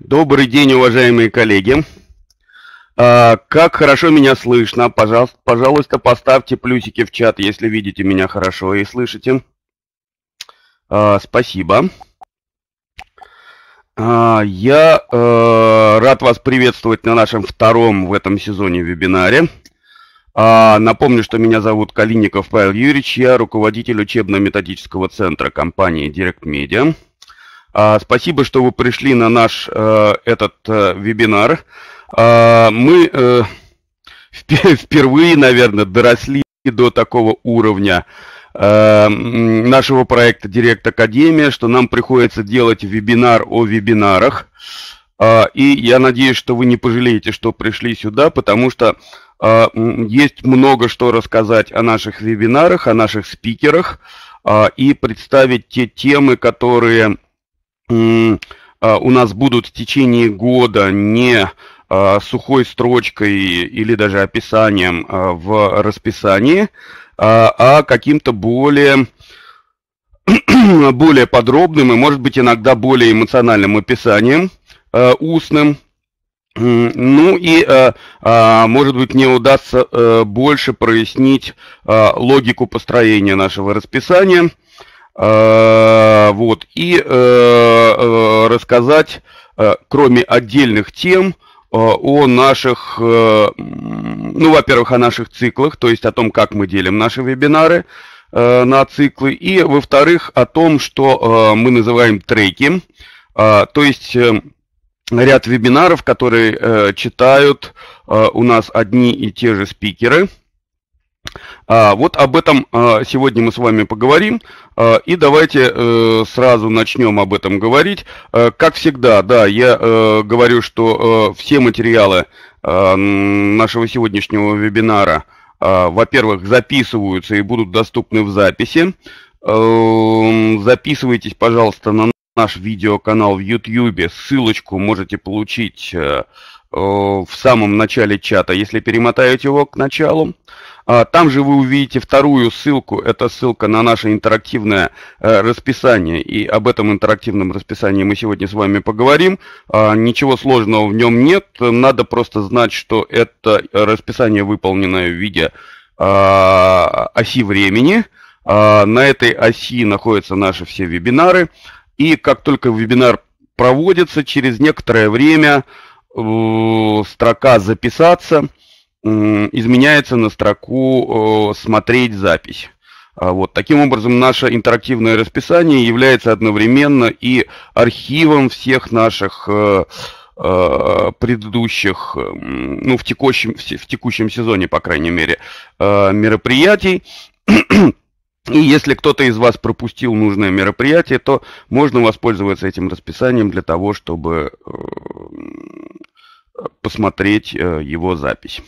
Добрый день, уважаемые коллеги. А, как хорошо меня слышно. Пожалуйста, пожалуйста, поставьте плюсики в чат, если видите меня хорошо и слышите. А, спасибо. А, я э, рад вас приветствовать на нашем втором в этом сезоне вебинаре. А, напомню, что меня зовут Калиников Павел Юрьевич, я руководитель учебно-методического центра компании Direct Media. А, спасибо, что вы пришли на наш э, этот э, вебинар. А, мы э, впервые, наверное, доросли до такого уровня нашего проекта Директ Академия, что нам приходится делать вебинар о вебинарах. А, и я надеюсь, что вы не пожалеете, что пришли сюда, потому что есть много что рассказать о наших вебинарах, о наших спикерах и представить те темы, которые а, у нас будут в течение года не а, сухой строчкой или даже описанием а, в расписании, а каким-то более более подробным и, может быть, иногда более эмоциональным описанием устным. Ну и, может быть, мне удастся э, больше прояснить логику построения нашего расписания. Э, вот, и э, э, рассказать, кроме отдельных тем, о наших, ну, во-первых, о наших циклах, то есть о том, как мы делим наши вебинары на циклы, и, во-вторых, о том, что мы называем треки, то есть ряд вебинаров, которые читают у нас одни и те же спикеры – а, вот об этом а, сегодня мы с вами поговорим. А, и давайте э, сразу начнем об этом говорить. А, как всегда, да, я э, говорю, что э, все материалы э, нашего сегодняшнего вебинара, э, во-первых, записываются и будут доступны в записи. Э, записывайтесь, пожалуйста, на наш видеоканал в YouTube. Ссылочку можете получить. Э, Э, в самом начале чата, если перемотаете его к началу. А, там же вы увидите вторую ссылку, это ссылка на наше интерактивное э, расписание, и об этом интерактивном расписании мы сегодня с вами поговорим. А, ничего сложного в нем нет, надо просто знать, что это расписание выполненное в виде а, оси времени. На этой оси находятся наши все вебинары, и как только вебинар проводится, через некоторое время строка «Записаться» изменяется на строку «Смотреть запись». А вот. Таким образом, наше интерактивное расписание является одновременно и архивом всех наших э, э, предыдущих, э, ну, в текущем, в текущем сезоне, по крайней мере, мероприятий. И если кто-то из вас пропустил нужное мероприятие, то можно воспользоваться этим расписанием для того, чтобы посмотреть э, его запись.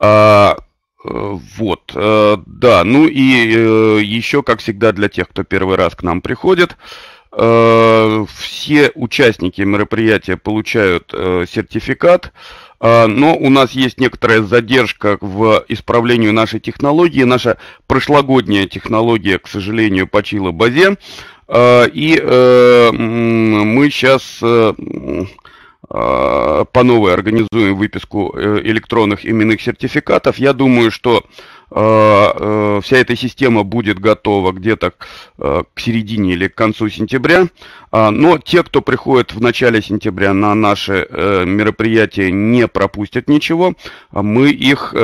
А, э, вот, э, да, ну и еще, как всегда, для тех, кто первый раз к нам приходит, все участники мероприятия получают сертификат, а, но у нас есть некоторая задержка в исправлении нашей технологии. Наша прошлогодняя технология, к сожалению, почила базе, а, и мы сейчас Э, по новой организуем выписку э, электронных именных сертификатов. Я думаю, что э, вся эта система будет готова где-то к середине или к концу сентября. А, но те, кто приходит в начале сентября на наши мероприятия, не пропустят ничего. А мы их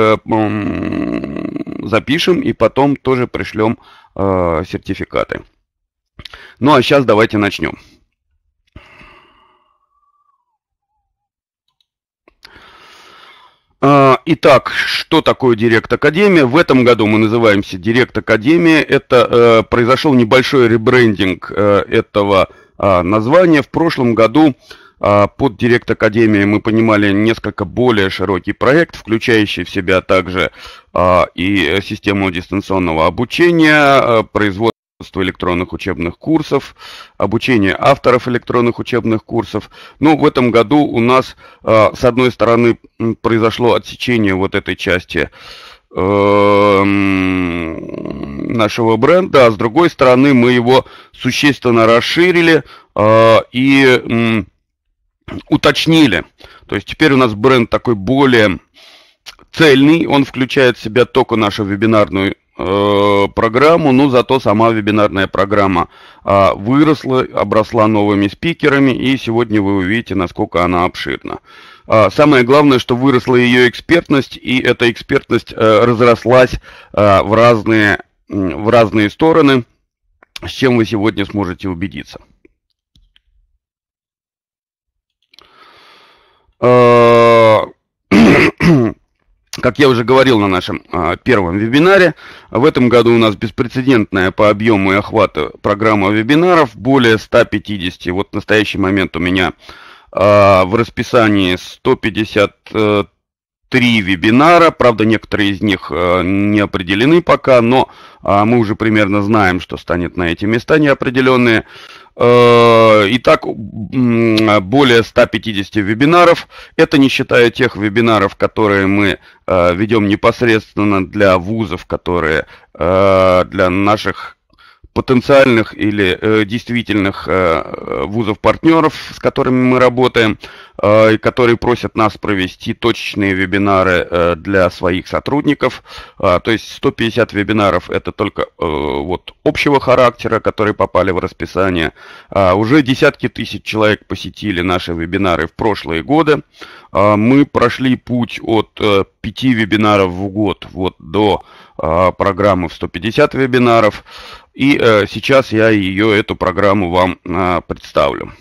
запишем и потом тоже пришлем сертификаты. Ну а сейчас давайте начнем. А, итак, что такое Директ Академия? В этом году мы называемся Директ Академия. Это э, произошел небольшой ребрендинг э, этого э, названия. В прошлом году э, под Директ Академией мы понимали несколько более широкий проект, включающий в себя также э, и систему дистанционного обучения, э, производство множество электронных учебных курсов, обучение авторов электронных учебных курсов. Ну, в этом году у нас, а, с одной стороны, произошло отсечение вот этой части эм, нашего бренда, а с другой стороны, мы его существенно расширили а, и уточнили. То есть теперь у нас бренд такой более цельный, он включает в себя только нашу вебинарную э, программу, но зато сама вебинарная программа э, выросла, обросла новыми спикерами, и сегодня вы увидите, насколько она обширна. Э, самое главное, что выросла ее экспертность, и эта экспертность э, разрослась э, в, разные, э, в разные стороны, с чем вы сегодня сможете убедиться. Э, Как я уже говорил на нашем а, первом вебинаре, в этом году у нас беспрецедентная по объему и охвату программа вебинаров, более 150. Вот в настоящий момент у меня а, в расписании 153 вебинара, правда некоторые из них а, не определены пока, но а, мы уже примерно знаем, что станет на эти места неопределенные. Э, и так более 150 вебинаров. Это не считая тех вебинаров, которые мы э, ведем непосредственно для вузов, которые э, для наших потенциальных или э, действительных э, вузов-партнеров, с которыми мы работаем. Э, которые просят нас провести точечные вебинары э, для своих сотрудников. Э, то есть 150 вебинаров это только вот общего характера, которые попали в расписание. А уже десятки тысяч человек посетили наши вебинары в прошлые годы. А мы прошли путь от 5 вебинаров в год вот до программы в 150 вебинаров. И сейчас я ее, эту программу вам представлю.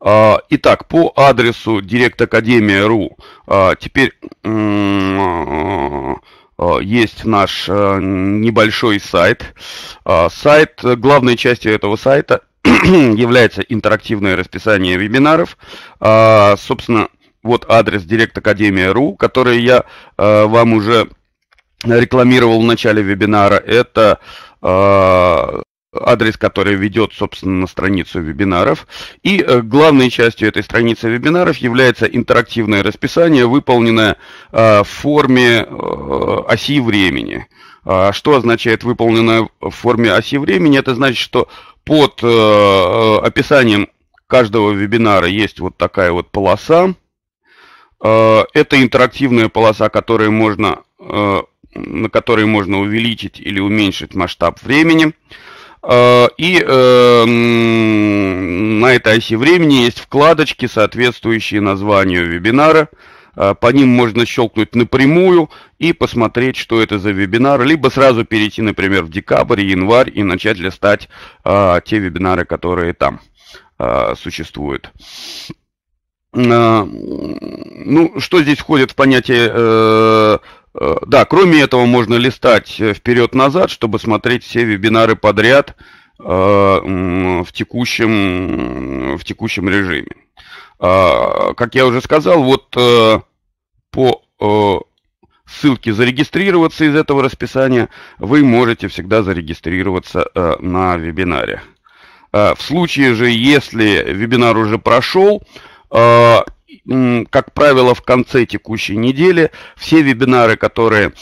А, итак, по адресу directakademia.ru а, теперь а, есть наш э, небольшой сайт. Сайт, главной частью этого сайта является интерактивное расписание вебинаров. Собственно, вот адрес directakademia.ru, который я э, вам уже рекламировал в начале вебинара. Это адрес который ведет, собственно, на страницу вебинаров. И э, главной частью этой страницы вебинаров является интерактивное расписание, выполненное э, в форме э, оси времени. А что означает выполненное в форме оси времени? Это значит, что под описанием каждого вебинара есть вот такая вот полоса. Это интерактивная полоса, которую можно, на которой можно увеличить или уменьшить масштаб времени. Э, и э, на этой оси времени есть вкладочки, соответствующие названию вебинара. Э, по ним можно щелкнуть напрямую и посмотреть, что это за вебинар. Либо сразу перейти, например, в декабрь, январь и начать листать а, те вебинары, которые там а, существуют. Ну, что здесь входит в понятие Э, да, кроме этого можно листать э, вперед-назад, чтобы смотреть все вебинары подряд э, в текущем, в текущем режиме. А, как я уже сказал, вот по ссылке «Зарегистрироваться» из этого расписания вы можете всегда зарегистрироваться на вебинаре. А, в случае же, если вебинар уже прошел, как правило, в конце текущей недели все вебинары, которые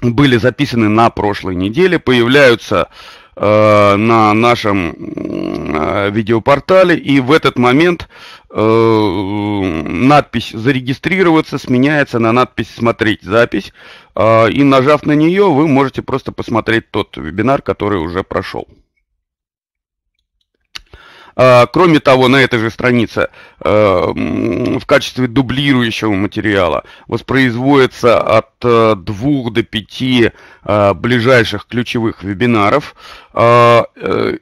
были записаны на прошлой неделе, появляются э, на нашем э, видеопортале, и в этот момент э, надпись «Зарегистрироваться» сменяется на надпись «Смотреть запись», э, и нажав на нее, вы можете просто посмотреть тот вебинар, который уже прошел. А, кроме того, на этой же странице а, в качестве дублирующего материала воспроизводится от э, двух до пяти а, ближайших ключевых вебинаров. Э,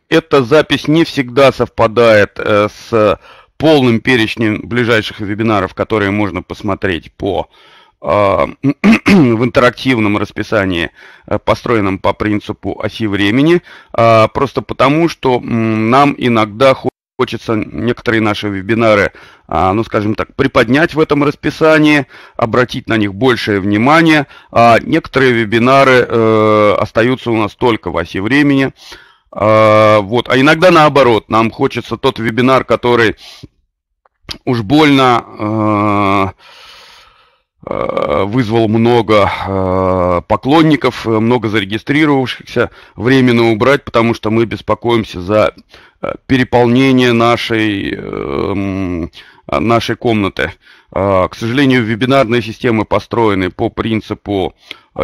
эта запись не всегда совпадает э, с полным перечнем ближайших вебинаров, которые можно посмотреть по а, в интерактивном расписании, э, построенном по принципу оси времени, а, просто потому, что нам иногда хочется некоторые наши вебинары, а, ну, скажем так, приподнять в этом расписании, обратить на них большее внимание. А некоторые вебинары э, остаются у нас только в оси времени. Вот. А иногда наоборот, нам хочется тот вебинар, который уж больно э, Э, вызвал много э, поклонников, э, много зарегистрировавшихся. Временно убрать, потому что мы беспокоимся за переполнение нашей, эм, нашей комнаты. К сожалению, вебинарные системы построены по принципу,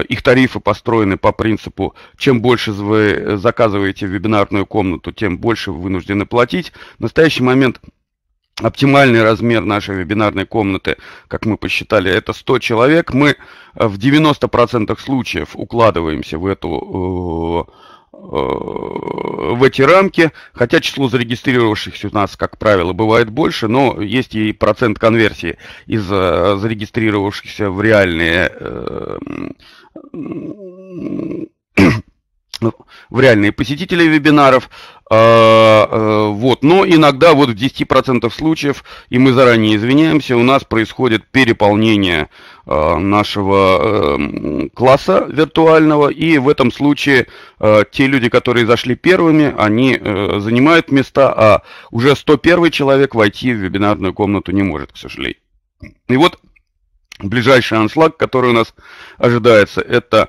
их тарифы построены по принципу, чем больше вы заказываете вебинарную комнату, тем больше вы вынуждены платить. В настоящий момент Оптимальный размер нашей вебинарной комнаты, как мы посчитали, это 100 человек. Мы э, в 90% случаев укладываемся в эту э, э, в эти рамки, хотя число зарегистрировавшихся у нас, как правило, бывает больше, но есть и процент конверсии из зарегистрировавшихся в реальные в реальные посетители вебинаров. А, э, вот. Но иногда вот в 10% случаев, и мы заранее извиняемся, у нас происходит переполнение а, нашего эм, класса виртуального, и в этом случае э, те люди, которые зашли первыми, они э, занимают места, а уже 101 человек войти в вебинарную комнату не может, к сожалению. И вот ближайший аншлаг, который у нас ожидается, это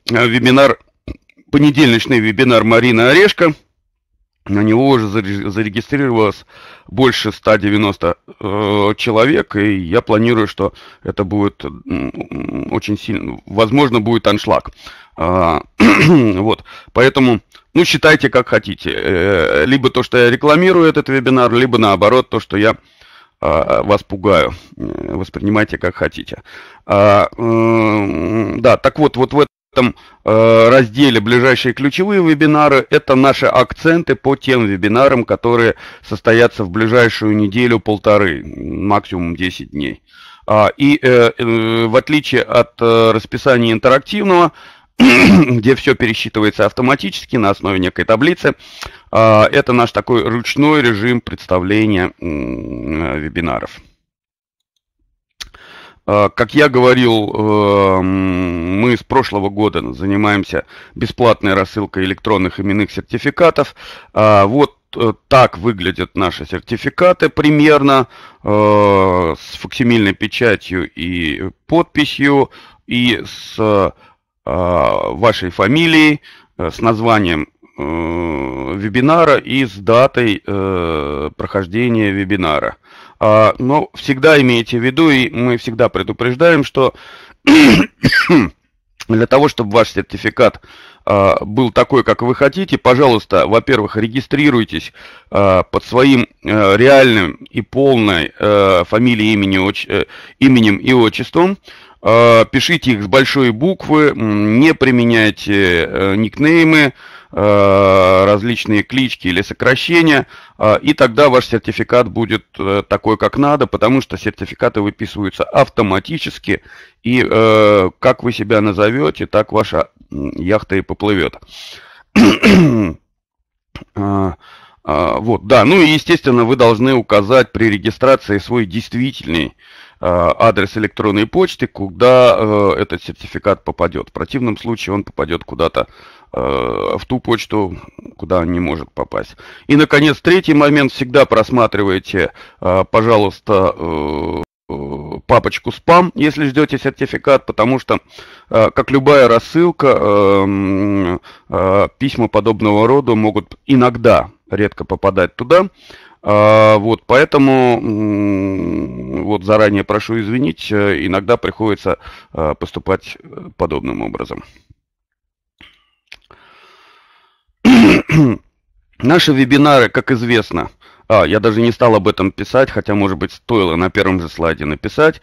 вебинар понедельничный вебинар Марина Орешко. На него уже зарегистрировалось больше 190 э, человек, и я планирую, что это будет очень сильно, возможно, будет аншлаг. А, вот, поэтому, ну, считайте, как хотите. Э, либо то, что я рекламирую этот вебинар, либо наоборот, то, что я э, вас пугаю. Э, воспринимайте, как хотите. А, да, так вот, вот в этом э, разделе ближайшие ключевые вебинары – это наши акценты по тем вебинарам, которые состоятся в ближайшую неделю-полторы, максимум 10 дней. А, и э, э, в отличие от э, расписания интерактивного, где все пересчитывается автоматически на основе некой таблицы, э, это наш такой ручной режим представления э, вебинаров. Э, как я говорил, э, мы с прошлого года занимаемся бесплатной рассылкой электронных именных сертификатов. А, вот э, так выглядят наши сертификаты примерно с фоксимильной печатью и подписью и с вашей фамилией, с названием вебинара и с датой прохождения вебинара. А, но всегда имейте в виду, и мы всегда предупреждаем, что для того, чтобы ваш сертификат а, был такой, как вы хотите, пожалуйста, во-первых, регистрируйтесь а, под своим э, реальным и полной э, фамилией, имени, э, именем и отчеством, пишите их с большой буквы, не применяйте никнеймы, Э, различные клички или сокращения, э, и тогда ваш сертификат будет э, такой, как надо, потому что сертификаты выписываются автоматически, и как вы себя назовете, так ваша яхта и поплывет. Вот, да, ну и, естественно, вы должны указать при регистрации свой действительный адрес электронной почты, куда этот сертификат попадет. В противном случае он попадет куда-то Э, в ту почту, куда он не может попасть. И, наконец, третий момент. Всегда просматривайте, э, пожалуйста, э, папочку спам, если ждете сертификат, потому что, как любая рассылка, письма подобного рода могут иногда редко попадать туда. А, вот, поэтому вот заранее прошу извинить, иногда приходится поступать подобным образом. Наши вебинары, как известно, а, я даже не стал об этом писать, хотя, может быть, стоило на первом же слайде написать.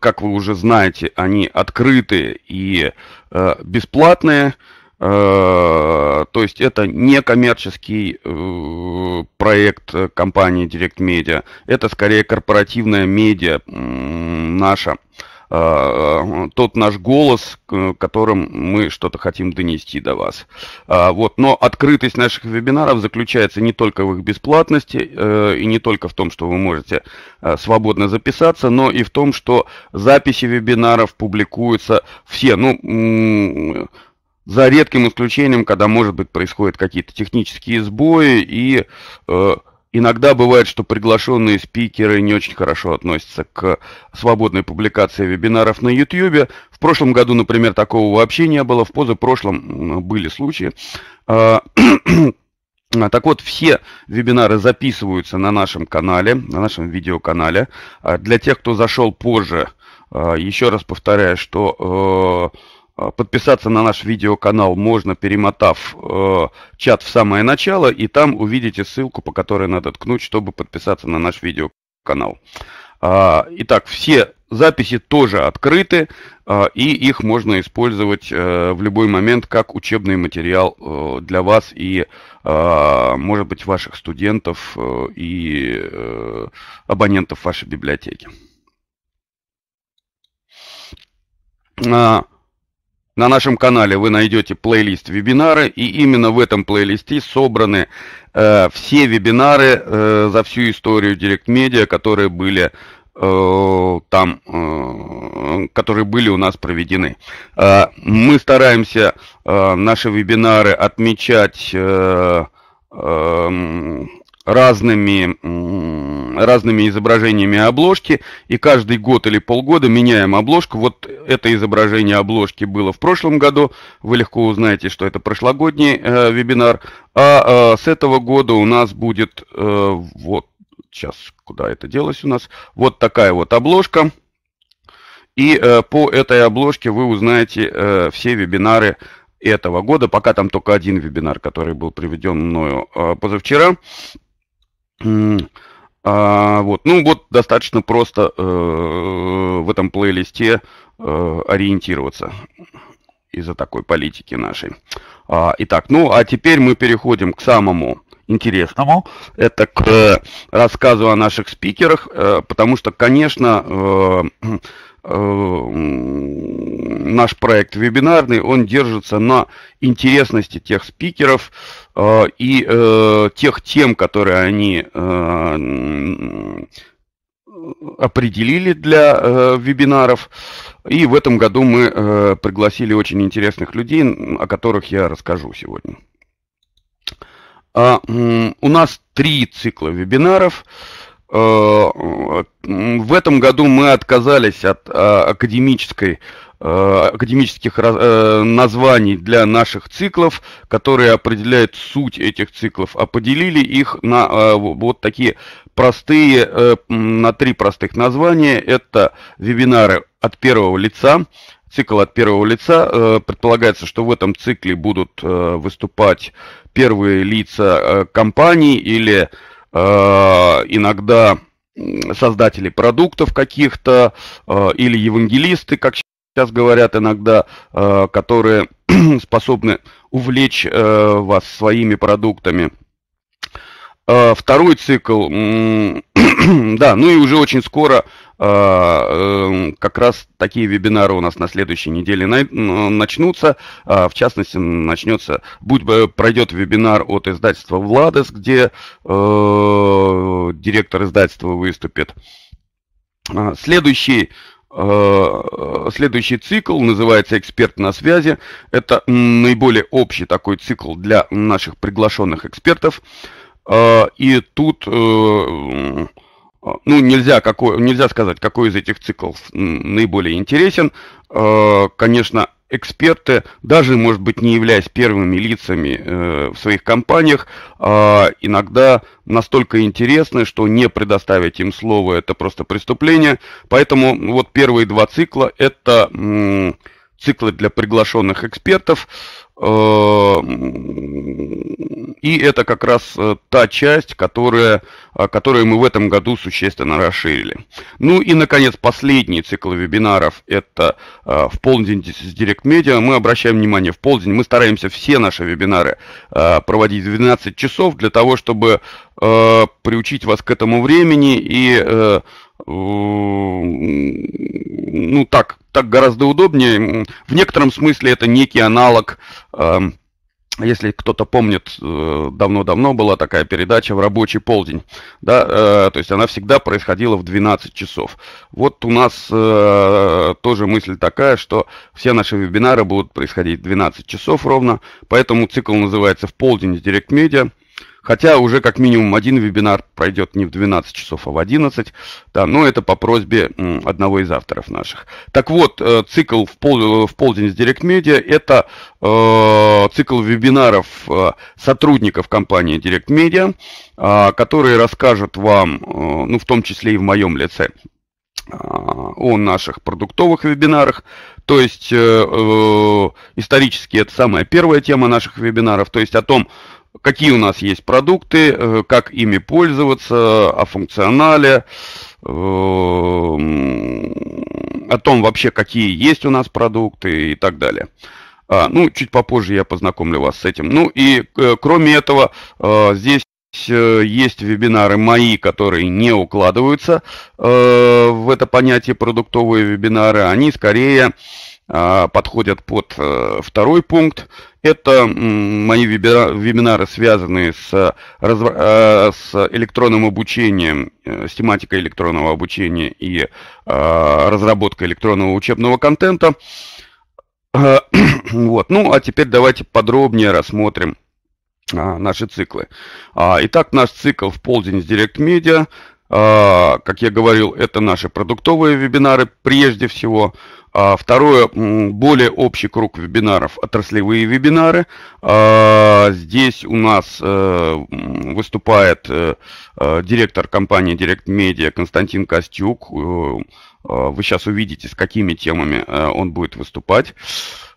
Как вы уже знаете, они открытые и э, бесплатные. Э, то есть это не коммерческий э, проект компании Direct Media. Это скорее корпоративная медиа э, наша. Э, Э, э, тот наш голос, которым мы что-то хотим донести до вас. А, вот. Но открытость наших вебинаров заключается не только в их бесплатности э, и не только в том, что вы можете свободно записаться, но и в том, что записи вебинаров публикуются все. Ну, за редким исключением, когда, может быть, происходят какие-то технические сбои и Иногда бывает, что приглашенные спикеры не очень хорошо относятся к свободной публикации вебинаров на YouTube. В прошлом году, например, такого вообще не было, в позапрошлом были случаи. А, так вот, все вебинары записываются на нашем канале, на нашем видеоканале. А для тех, кто зашел позже, а, еще раз повторяю, что э, Э, подписаться на наш видеоканал можно, перемотав э, чат в самое начало, и там увидите ссылку, по которой надо ткнуть, чтобы подписаться на наш видеоканал. Э, итак, все записи тоже открыты, э, и их можно использовать э, в любой момент как учебный материал э, для вас и, э, может быть, ваших студентов э, и э, абонентов вашей библиотеки. А, на нашем канале вы найдете плейлист вебинары, и именно в этом плейлисте собраны э, все вебинары э, за всю историю Direct Media, которые были э, там, э, которые были у нас проведены. Э, мы стараемся э, наши вебинары отмечать э, э разными, разными изображениями обложки, и каждый год или полгода меняем обложку. Вот это изображение обложки было в прошлом году, вы легко узнаете, что это прошлогодний э, вебинар, а э, с этого года у нас будет, э, вот, сейчас, куда это делось у нас, вот такая вот обложка. И э, по этой обложке вы узнаете э, все вебинары этого года, пока там только один вебинар, который был приведен мною э, позавчера. А, вот, ну вот достаточно просто э, в этом плейлисте э, ориентироваться из-за такой политики нашей. А, итак, ну а теперь мы переходим к самому интересному. Это к рассказу о наших спикерах, э, потому что, конечно, э, Э, наш проект вебинарный, он держится на интересности тех спикеров э, и э, тех тем, которые они э, определили для э, вебинаров. И в этом году мы э, пригласили очень интересных людей, о которых я расскажу сегодня. А, у нас три цикла вебинаров. Э, Э, в этом году мы отказались от э, академической э, академических названий для наших циклов, которые определяют суть этих циклов, а поделили их на вот такие простые, на три простых названия. Это вебинары от первого лица, цикл от первого лица. Предполагается, что в этом цикле будут выступать первые лица компаний или компаний, Э, иногда создатели продуктов каких-то э, или евангелисты, как сейчас говорят иногда, э, которые способны увлечь вас своими продуктами – Э, второй цикл, да, ну и уже очень скоро э, эм, как раз такие вебинары у нас на следующей неделе начнутся. Э, в частности, начнется, будь бы пройдет вебинар от издательства «Владес», где директор издательства выступит. Следующий Следующий цикл называется «Эксперт на связи». Это наиболее общий такой цикл для наших приглашенных экспертов. А, и тут э, ну, нельзя, какой, нельзя сказать, какой из этих циклов наиболее интересен. А, конечно, эксперты, даже, может быть, не являясь первыми лицами э, в своих компаниях, а, иногда настолько интересны, что не предоставить им слово – это просто преступление. Поэтому вот первые два цикла – это циклы для приглашенных экспертов. Эм, и это как раз э, та часть, которая, э, которую мы в этом году существенно расширили. Ну и, наконец, последний цикл вебинаров – это э, в полдень с Direct Media. Мы обращаем внимание, в полдень мы стараемся все наши вебинары проводить в 12 часов для того, чтобы приучить вас к этому времени и Э, ну так, так гораздо удобнее. В некотором смысле это некий аналог, эм, если кто-то помнит, э, давно-давно была такая передача в рабочий полдень, да, э, то есть она всегда происходила в 12 часов. Вот у нас тоже мысль такая, что все наши вебинары будут происходить в 12 часов ровно, поэтому цикл называется «В полдень с Директ Медиа». Хотя уже как минимум один вебинар пройдет не в 12 часов, а в 11. Да, но это по просьбе одного из авторов наших. Так вот, э, цикл в, пол, э, в полдень с Direct Media – это э, цикл вебинаров э, сотрудников компании Direct Media, э, которые расскажут вам, э, ну в том числе и в моем лице, а, о наших продуктовых вебинарах. То есть э, исторически это самая первая тема наших вебинаров, то есть о том, какие у нас есть продукты, э, как ими пользоваться, о функционале, э, о том вообще, какие есть у нас продукты и так далее. А, ну, чуть попозже я познакомлю вас с этим. Ну и э, кроме этого, здесь есть вебинары мои, которые не укладываются в это понятие продуктовые вебинары. Они скорее а, подходят под э, второй пункт. Это мои вебинары, связанные с, э, с электронным обучением, э, с тематикой электронного обучения и разработкой электронного учебного контента. Вот. Ну, а теперь давайте подробнее рассмотрим а, наши циклы. А, итак, наш цикл в полдень с Direct Media а, как я говорил, это наши продуктовые вебинары прежде всего. А, второе, более общий круг вебинаров, отраслевые вебинары. А, здесь у нас э, выступает э, э, директор компании Direct Media Константин Костюк. Вы сейчас увидите, с какими темами он будет выступать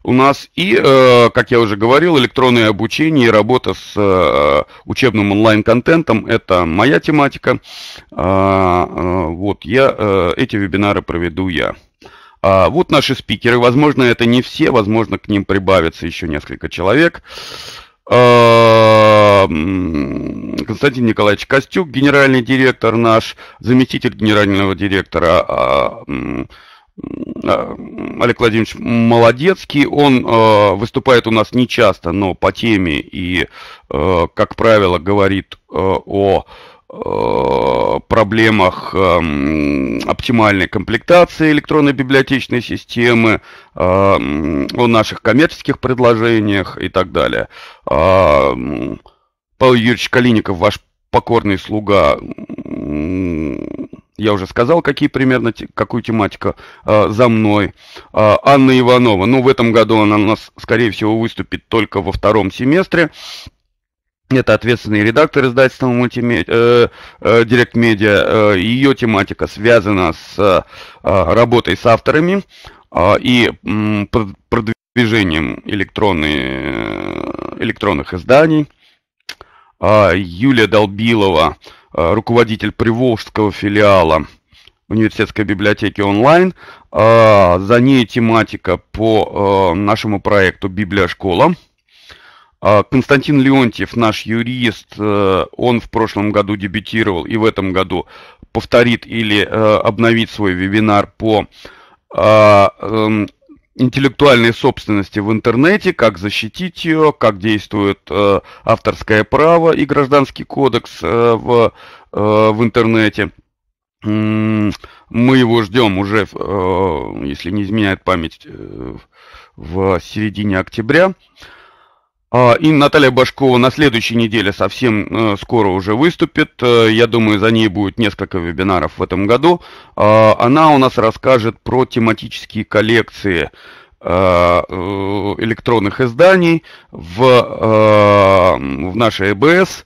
у нас и, э, как я уже говорил, электронное обучение и работа с э, учебным онлайн-контентом – это моя тематика. А, э, вот, я, эти вебинары проведу я. А, вот наши спикеры. Возможно, это не все, возможно, к ним прибавится еще несколько человек. А, Константин Николаевич Костюк, генеральный директор наш, заместитель генерального директора Э, Олег Владимирович Молодецкий. Он э, выступает у нас не часто, но по теме и, э, как правило, говорит э, о э, проблемах эм, оптимальной комплектации электронной библиотечной системы, э, о наших коммерческих предложениях и так далее. А, Павел Юрьевич Калиников, ваш покорный слуга, я уже сказал, какие примерно, какую тематику э, за мной. Э, Анна Иванова, ну, в этом году она у нас, скорее всего, выступит только во втором семестре. Это ответственный редактор издательства мультиме... э, э, Direct Media. Э, ее тематика связана с э, э работой с авторами э, и э, продвижением электронной, э, электронных изданий. Юлия Долбилова – Э, руководитель Приволжского филиала университетской библиотеки онлайн. А, за ней тематика по э, нашему проекту «Библия школа». А, Константин Леонтьев, наш юрист, э, он в прошлом году дебютировал и в этом году повторит или обновит свой вебинар по а, эм, интеллектуальной собственности в интернете, как защитить ее, как действует э, авторское право и гражданский кодекс э, в, э, в интернете. Мы его ждем уже, э, если не изменяет память, э, в середине октября. А, и Наталья Башкова на следующей неделе совсем э, скоро уже выступит. Э, я думаю, за ней будет несколько вебинаров в этом году. А, она у нас расскажет про тематические коллекции э, электронных изданий в, в нашей ЭБС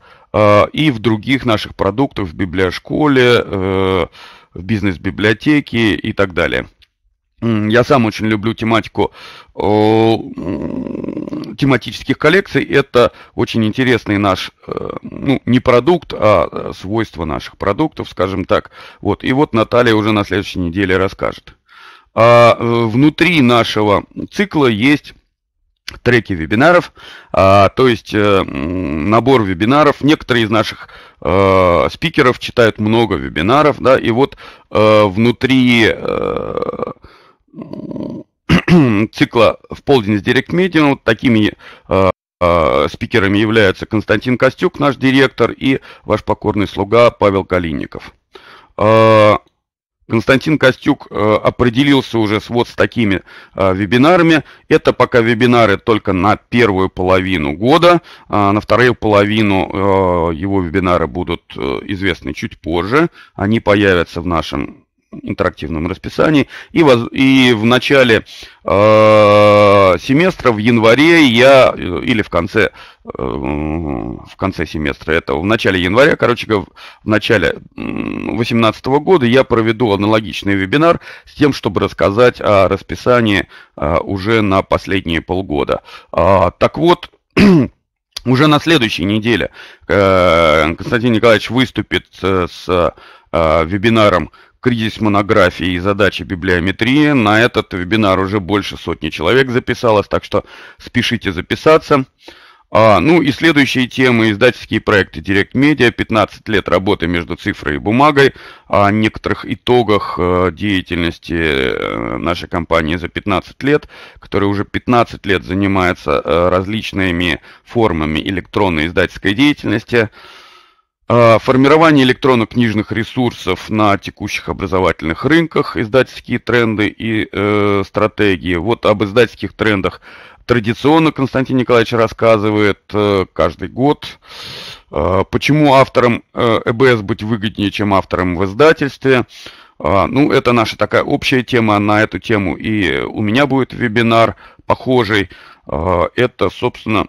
и в других наших продуктах в библиошколе, в бизнес-библиотеке и так далее. Я сам очень люблю тематику тематических коллекций. Это очень интересный наш, э, ну, не продукт, а э, свойство наших продуктов, скажем так. Вот, и вот Наталья уже на следующей неделе расскажет. А э, внутри нашего цикла есть треки вебинаров, а, то есть э, набор вебинаров. Некоторые из наших э, спикеров читают много вебинаров, да, и вот э, внутри э, цикла «В полдень с Директмедиа». Вот такими а, а, спикерами являются Константин Костюк, наш директор, и ваш покорный слуга Павел Калиников. А, Константин Костюк определился уже с вот с такими вебинарами. Это пока вебинары только на первую половину года. На вторую половину его вебинары будут известны чуть позже. Они появятся в нашем интерактивном расписании. И, воз, и в начале э, семестра, в январе я, э, или в конце, э, в конце семестра этого, в начале января, короче говоря, в начале 2018 года я проведу аналогичный вебинар с тем, чтобы рассказать о расписании э, уже на последние полгода. Э, так вот... Уже на следующей неделе э, Константин Николаевич выступит с э, вебинаром кризис монографии и задачи библиометрии. На этот вебинар уже больше сотни человек записалось, так что спешите записаться. А, ну и следующие темы – издательские проекты Direct Media, 15 лет работы между цифрой и бумагой, о некоторых итогах э, деятельности э, нашей компании за 15 лет, которая уже 15 лет занимается э, различными формами электронной издательской деятельности – Э, формирование электронно-книжных ресурсов на текущих образовательных рынках, издательские тренды и э, стратегии. Вот об издательских трендах традиционно Константин Николаевич рассказывает э, каждый год. Э, почему авторам э, ЭБС быть выгоднее, чем авторам в издательстве? Э, ну, это наша такая общая тема. На эту тему и у меня будет вебинар похожий. Э, это, собственно,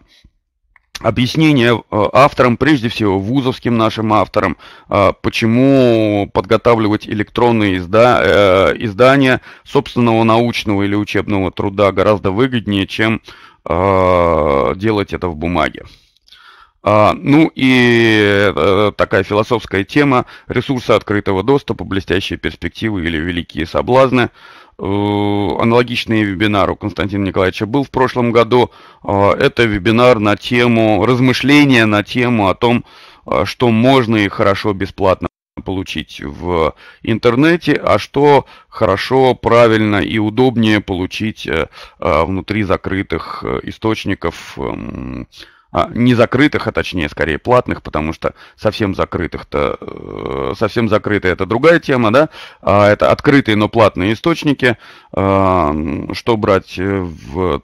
объяснение э, авторам, прежде всего вузовским нашим авторам, э, почему подготавливать электронные изда э, издания собственного научного или учебного труда гораздо выгоднее, чем делать это в бумаге. А, ну и такая философская тема – ресурсы открытого доступа, блестящие перспективы или великие соблазны – Э, аналогичный вебинар у Константина Николаевича был в прошлом году. Э, это вебинар на тему размышления, на тему о том, э, что можно и хорошо бесплатно получить в интернете, а что хорошо, правильно и удобнее получить внутри закрытых источников эм, а, не закрытых, а точнее скорее платных, потому что совсем закрытых-то, э, совсем закрытые это другая тема, да, а это открытые, но платные источники, а, что брать э, в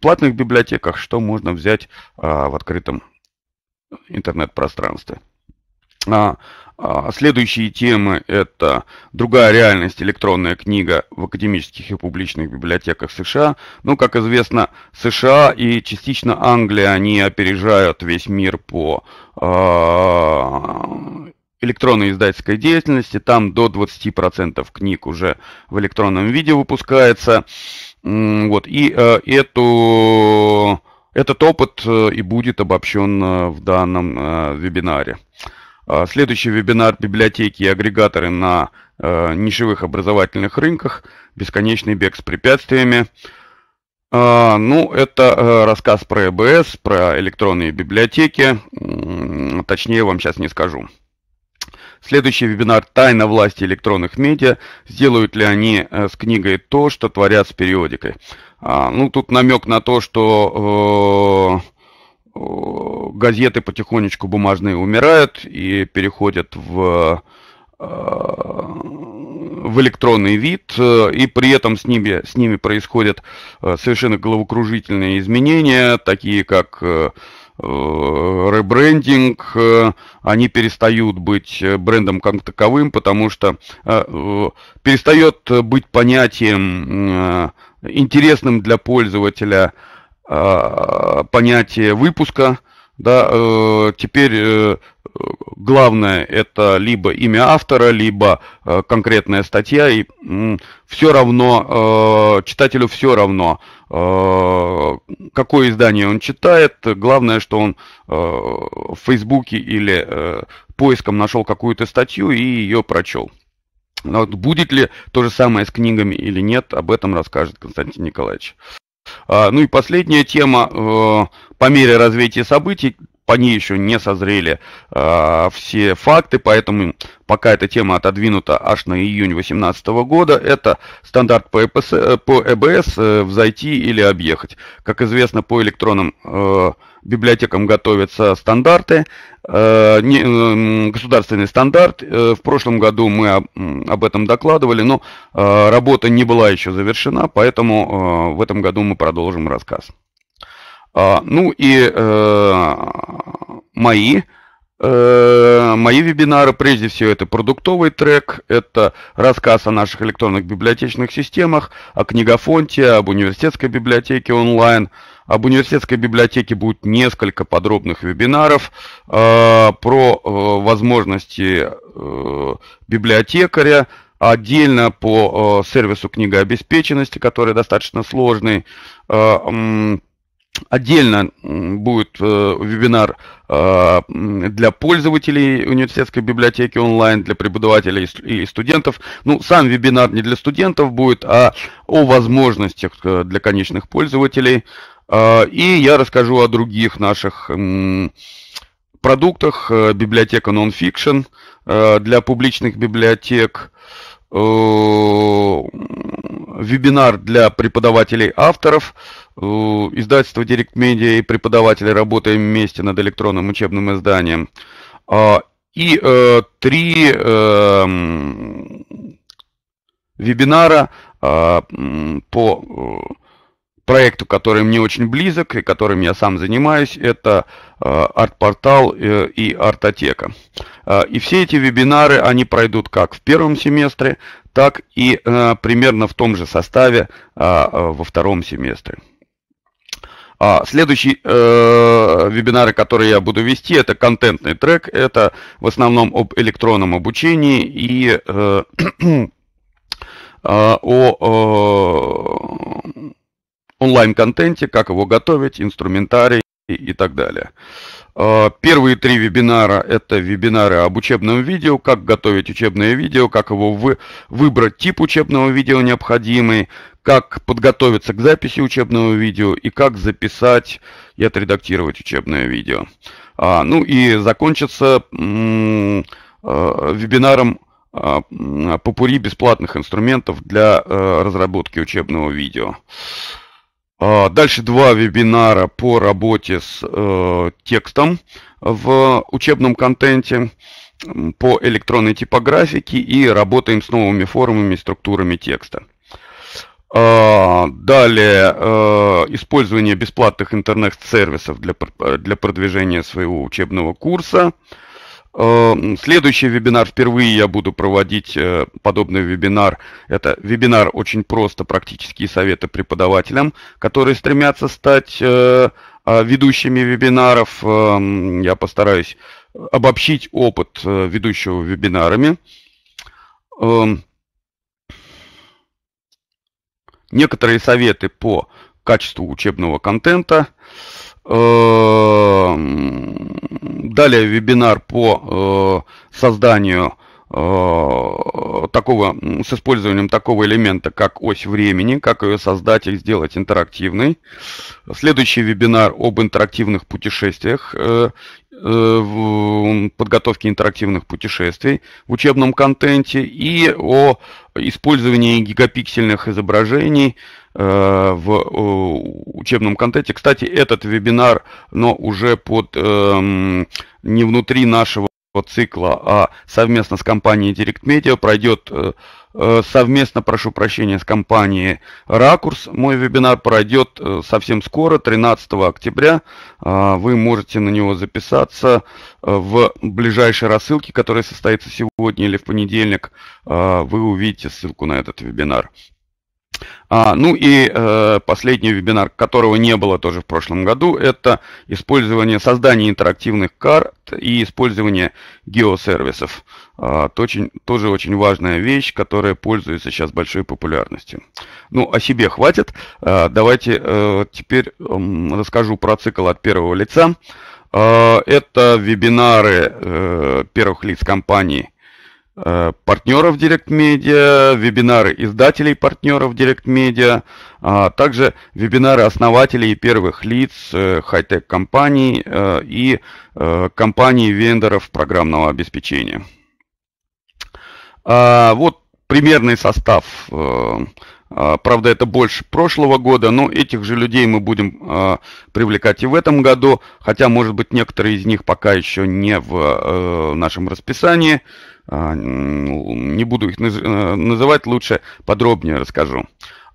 платных библиотеках, что можно взять а, в открытом э, интернет-пространстве. А, а, следующие темы – это «Другая реальность. Электронная книга в академических и публичных библиотеках США». Ну, как известно, США и частично Англия, они опережают весь мир по а, электронной издательской деятельности. Там до 20% книг уже в электронном виде выпускается. Вот, и э, эту, этот опыт э, и будет обобщен э, в данном вебинаре. А, следующий вебинар «Библиотеки и агрегаторы на э, нишевых образовательных рынках. Бесконечный бег с препятствиями». А, ну, это э, рассказ про ЭБС, про электронные библиотеки. Точнее вам сейчас не скажу. Следующий вебинар «Тайна власти электронных медиа. Сделают ли они э, с книгой то, что творят с периодикой?» а, Ну, тут намек на то, что Э, газеты потихонечку бумажные умирают и переходят в э, в электронный вид, э, и при этом с ними, с ними происходят совершенно головокружительные изменения, такие как ребрендинг, они перестают быть брендом как таковым, потому что перестает быть понятием интересным для пользователя Э, понятие выпуска. Да, э, теперь э, главное это либо имя автора, либо конкретная статья, и все равно, читателю все равно, какое издание он читает, главное, что он в Фейсбуке или поиском нашел какую-то статью и ее прочел. вот будет ли то же самое с книгами или нет, об этом расскажет Константин Николаевич. А, ну и последняя тема. Э, по мере развития событий по ней еще не созрели а, все факты, поэтому пока эта тема отодвинута аж на июнь 2018 года, это стандарт по, ЭПС, э, по ЭБС э, «Взойти или объехать». Как известно, по электронным э, библиотекам готовятся стандарты, э, э, государственный стандарт. Э, в прошлом году мы об этом докладывали, но работа не была еще завершена, поэтому в этом году мы продолжим рассказ. А, ну и мои мои вебинары, прежде всего, это продуктовый трек, это рассказ о наших электронных библиотечных системах, о книгофонте, об университетской библиотеке онлайн – об университетской библиотеке будет несколько подробных вебинаров э, про э, возможности э, библиотекаря, отдельно по э, сервису книгообеспеченности, который достаточно сложный. Э, э, Отдельно будет э, вебинар э, для пользователей университетской библиотеки онлайн, для преподавателей и студентов. Ну, сам вебинар не для студентов будет, а о возможностях э, для конечных пользователей. А, и я расскажу о других наших продуктах. Э, библиотека Nonfiction э, для публичных библиотек. Э, вебинар для преподавателей авторов. Издательство Direct Media и преподаватели работаем вместе над электронным учебным изданием. А, и три вебинара по проекту, который мне очень близок и которым я сам занимаюсь, это э, арт-портал э, и артотека. Э, и все эти вебинары, они пройдут как в первом семестре, так и примерно в том же составе во втором семестре. А Следующие вебинары, которые я буду вести, это контентный трек. Это в основном об электронном обучении и о онлайн-контенте, как его готовить, инструментарий и, и так далее. А, первые три вебинара – это вебинары об учебном видео, как готовить учебное видео, как его вы, выбрать тип учебного видео необходимый, как подготовиться к записи учебного видео и как записать и отредактировать учебное видео. А, ну и закончится м- а, а, м- вебинаром попури бесплатных инструментов для э, разработки учебного видео. А, дальше два вебинара по работе с э, текстом в учебном контенте по электронной типографике и работаем с новыми формами и структурами текста. А, далее, э, использование бесплатных интернет-сервисов для, для продвижения своего учебного курса. Эм, следующий вебинар, впервые я буду проводить э, подобный вебинар. Это вебинар «Очень просто. Практические советы преподавателям», которые стремятся стать э, а, ведущими вебинаров. Эм, я постараюсь обобщить опыт э, ведущего вебинарами. Эм, некоторые советы по качеству учебного контента Далее вебинар по э, созданию Э, такого, с использованием такого элемента, как ось времени, как ее создать и сделать интерактивной. Следующий вебинар об интерактивных путешествиях, э, э, подготовке интерактивных путешествий в учебном контенте и о использовании гигапиксельных изображений в учебном контенте. Кстати, этот вебинар, но уже под не внутри нашего цикла а, совместно с компанией Direct Media пройдет э, э, совместно, прошу прощения, с компанией Ракурс. Мой вебинар пройдет э, совсем скоро, 13 октября. А, вы можете на него записаться в ближайшей рассылке, которая состоится сегодня или в понедельник. А, вы увидите ссылку на этот вебинар. А, ну и э, последний вебинар, которого не было тоже в прошлом году, это использование, создание интерактивных карт и использование геосервисов. А, это очень, тоже очень важная вещь, которая пользуется сейчас большой популярностью. Ну, о себе хватит. А, давайте э, теперь э, расскажу про цикл от первого лица. А, это вебинары э, первых лиц компании Э, партнеров Direct Media, вебинары издателей партнеров Direct Media, а также вебинары основателей и первых лиц э, хай-тек компаний э, и компаний вендоров программного обеспечения. А, вот примерный состав. А, правда, это больше прошлого года, но этих же людей мы будем а, привлекать и в этом году, хотя, может быть, некоторые из них пока еще не в нашем расписании. А, не буду их э, называть, лучше подробнее расскажу.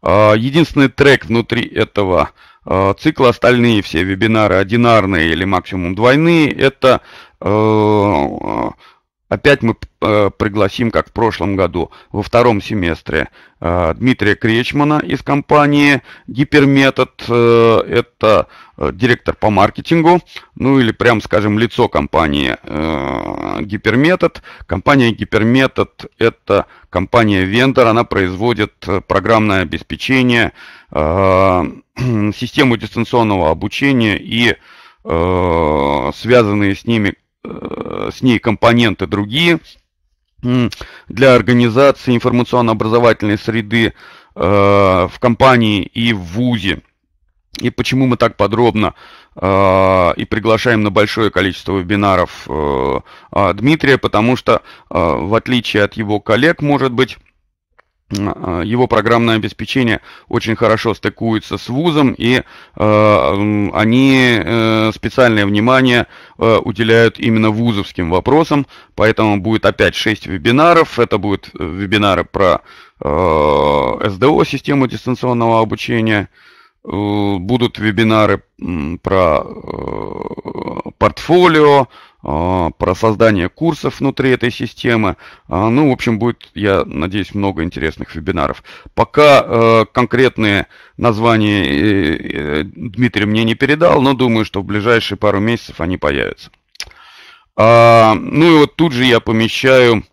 А, единственный трек внутри этого а, цикла, остальные все вебинары одинарные или максимум двойные, это э, Опять мы э, пригласим, как в прошлом году, во втором семестре э, Дмитрия Кречмана из компании Гиперметод. Э, это э, директор по маркетингу, ну или прям, скажем, лицо компании э, Гиперметод. Компания Гиперметод – это компания вендор, она производит э, программное обеспечение, э, систему дистанционного обучения и э, связанные с ними Э, с ней компоненты другие для организации информационно-образовательной среды э, в компании и в ВУЗе. И почему мы так подробно э, и приглашаем на большое количество вебинаров э, Дмитрия, потому что э, в отличие от его коллег, может быть, Э, его программное обеспечение очень хорошо стыкуется с вузом, и э, они э, специальное внимание э, уделяют именно вузовским вопросам, поэтому будет опять 6 вебинаров, это будут э, вебинары про э, СДО, систему дистанционного обучения, э, будут вебинары про э, портфолио, а, про создание курсов внутри этой системы. А, ну, в общем, будет, я надеюсь, много интересных вебинаров. Пока э, конкретные названия э, э, Дмитрий мне не передал, но думаю, что в ближайшие пару месяцев они появятся. А, ну и вот тут же я помещаю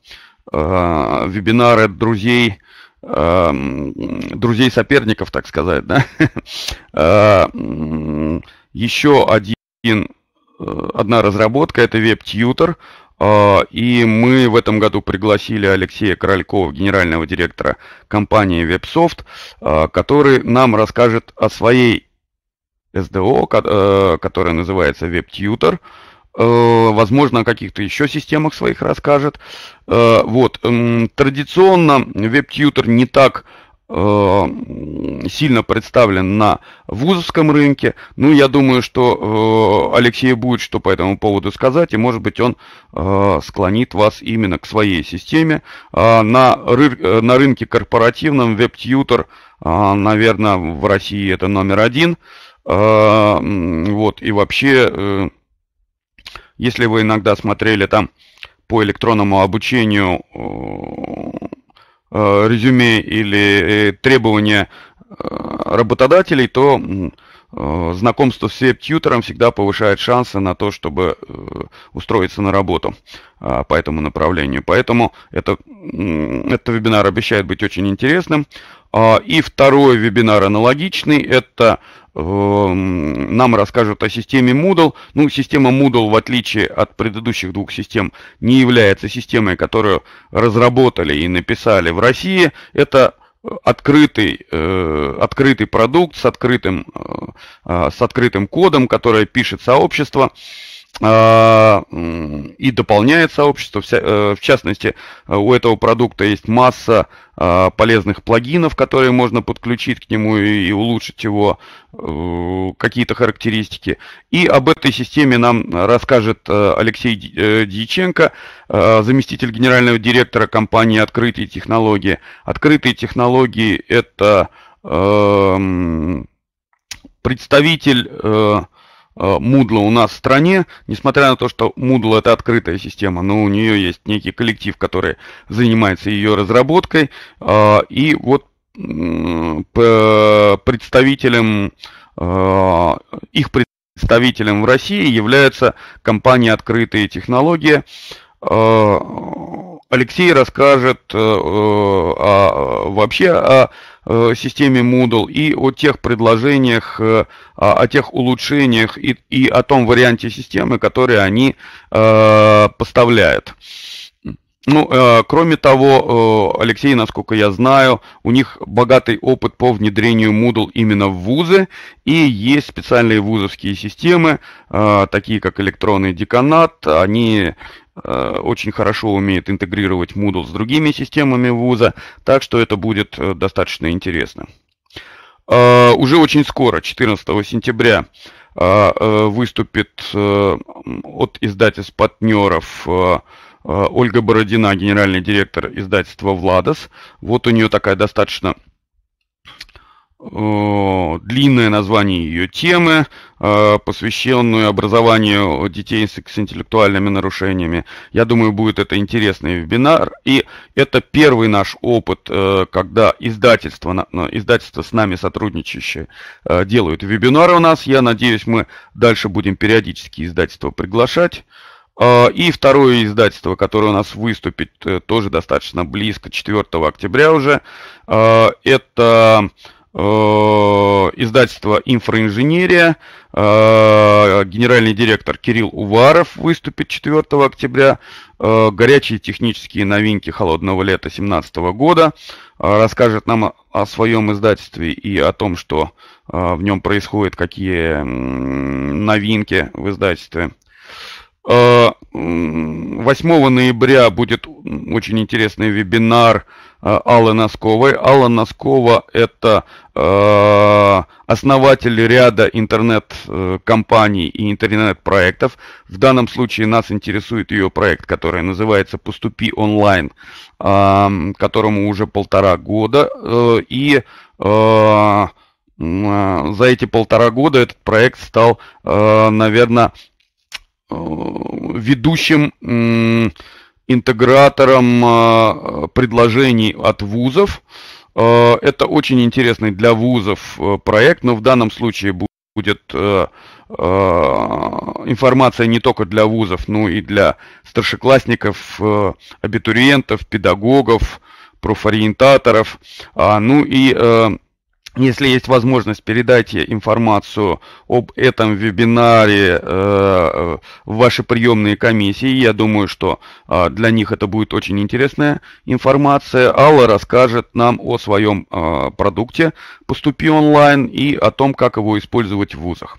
вебинары друзей, друзей соперников, так сказать. Да? еще один Э, одна разработка, это веб-тьютер. Э, и мы в этом году пригласили Алексея Королькова, генерального директора компании WebSoft, э, который нам расскажет о своей СДО, которая называется WebTutor. Возможно, о каких-то еще системах своих расскажет. Вот. Традиционно WebTutor не так Э, сильно представлен на вузовском рынке. Ну, я думаю, что э, Алексею будет что по этому поводу сказать, и, может быть, он э, склонит вас именно к своей системе. Э, на, ры э, на рынке корпоративном веб-тьютер, э, а, наверное, в России это номер один. Э, вот, и вообще, э, если вы иногда смотрели там по электронному обучению Э, резюме или э, требования э, работодателей, то знакомство с веб-тьютором всегда повышает шансы на то, чтобы устроиться на работу а, по этому направлению. Поэтому это, этот вебинар обещает быть очень интересным. А, и второй вебинар аналогичный, это Эм, нам расскажут о системе Moodle. Ну, система Moodle, в отличие от предыдущих двух систем, не является системой, которую разработали и написали в России. Это э, открытый, э, открытый продукт с открытым, э, с открытым кодом, который пишет сообщество. А, и дополняет сообщество. Э, в частности, у этого продукта есть масса а, полезных плагинов, которые можно подключить к нему и улучшить его э, какие-то характеристики. И об этой системе нам расскажет э, Алексей Дьяченко, заместитель генерального директора компании «Открытые технологии». «Открытые технологии» — это представитель Мудла э, у нас в стране, несмотря на то, что Moodle это открытая система, но у нее есть некий коллектив, который занимается ее разработкой, э, и вот представителем, э, их представителем в России является компания «Открытые технологии». Алексей расскажет вообще о Э, системе Moodle и о тех предложениях, э, о тех улучшениях и, и о том варианте системы, который они э, поставляют. Ну, кроме того, Алексей, насколько я знаю, у них богатый опыт по внедрению Moodle именно в вузы, и есть специальные вузовские системы, такие как электронный деканат, они Э, очень хорошо умеет интегрировать Moodle с другими системами вуза, так что это будет э, достаточно интересно. Э, уже очень скоро, 14 сентября, выступит от издательств-партнеров Ольга Бородина, генеральный директор издательства «Владос». Вот у нее такая достаточно Э, длинное название ее темы, э, посвященную образованию детей с интеллектуальными нарушениями. Я думаю, будет это интересный вебинар. И это первый наш опыт, э, когда издательство, издательство с нами сотрудничающие делают вебинары у нас. Я надеюсь, мы дальше будем периодически издательство приглашать. И второе издательство, которое у нас выступит тоже достаточно близко, 4 октября уже, это Э, издательство «Инфраинженерия», э, генеральный директор Кирилл Уваров выступит 4 октября, э, горячие технические новинки холодного лета 2017 года, расскажет нам о своем издательстве и о том, что в нем происходит, какие новинки в издательстве. 8 э, ноября будет очень интересный вебинар э, Аллы Носковой. Алла Носкова – это э, основатель ряда интернет-компаний и интернет-проектов. В данном случае нас интересует ее проект, который называется «Поступи онлайн», которому уже полтора года. И за эти полтора года этот проект стал, наверное, Э, ведущим интегратором э, предложений от вузов. Э, это очень интересный для вузов проект, но в данном случае будет информация не только для вузов, но и для старшеклассников, абитуриентов, педагогов, профориентаторов. А, ну и если есть возможность, передайте информацию об этом вебинаре э, в ваши приемные комиссии. Я думаю, что а, для них это будет очень интересная информация. Алла расскажет нам о своем а, продукте «Поступи онлайн» и о том, как его использовать в вузах.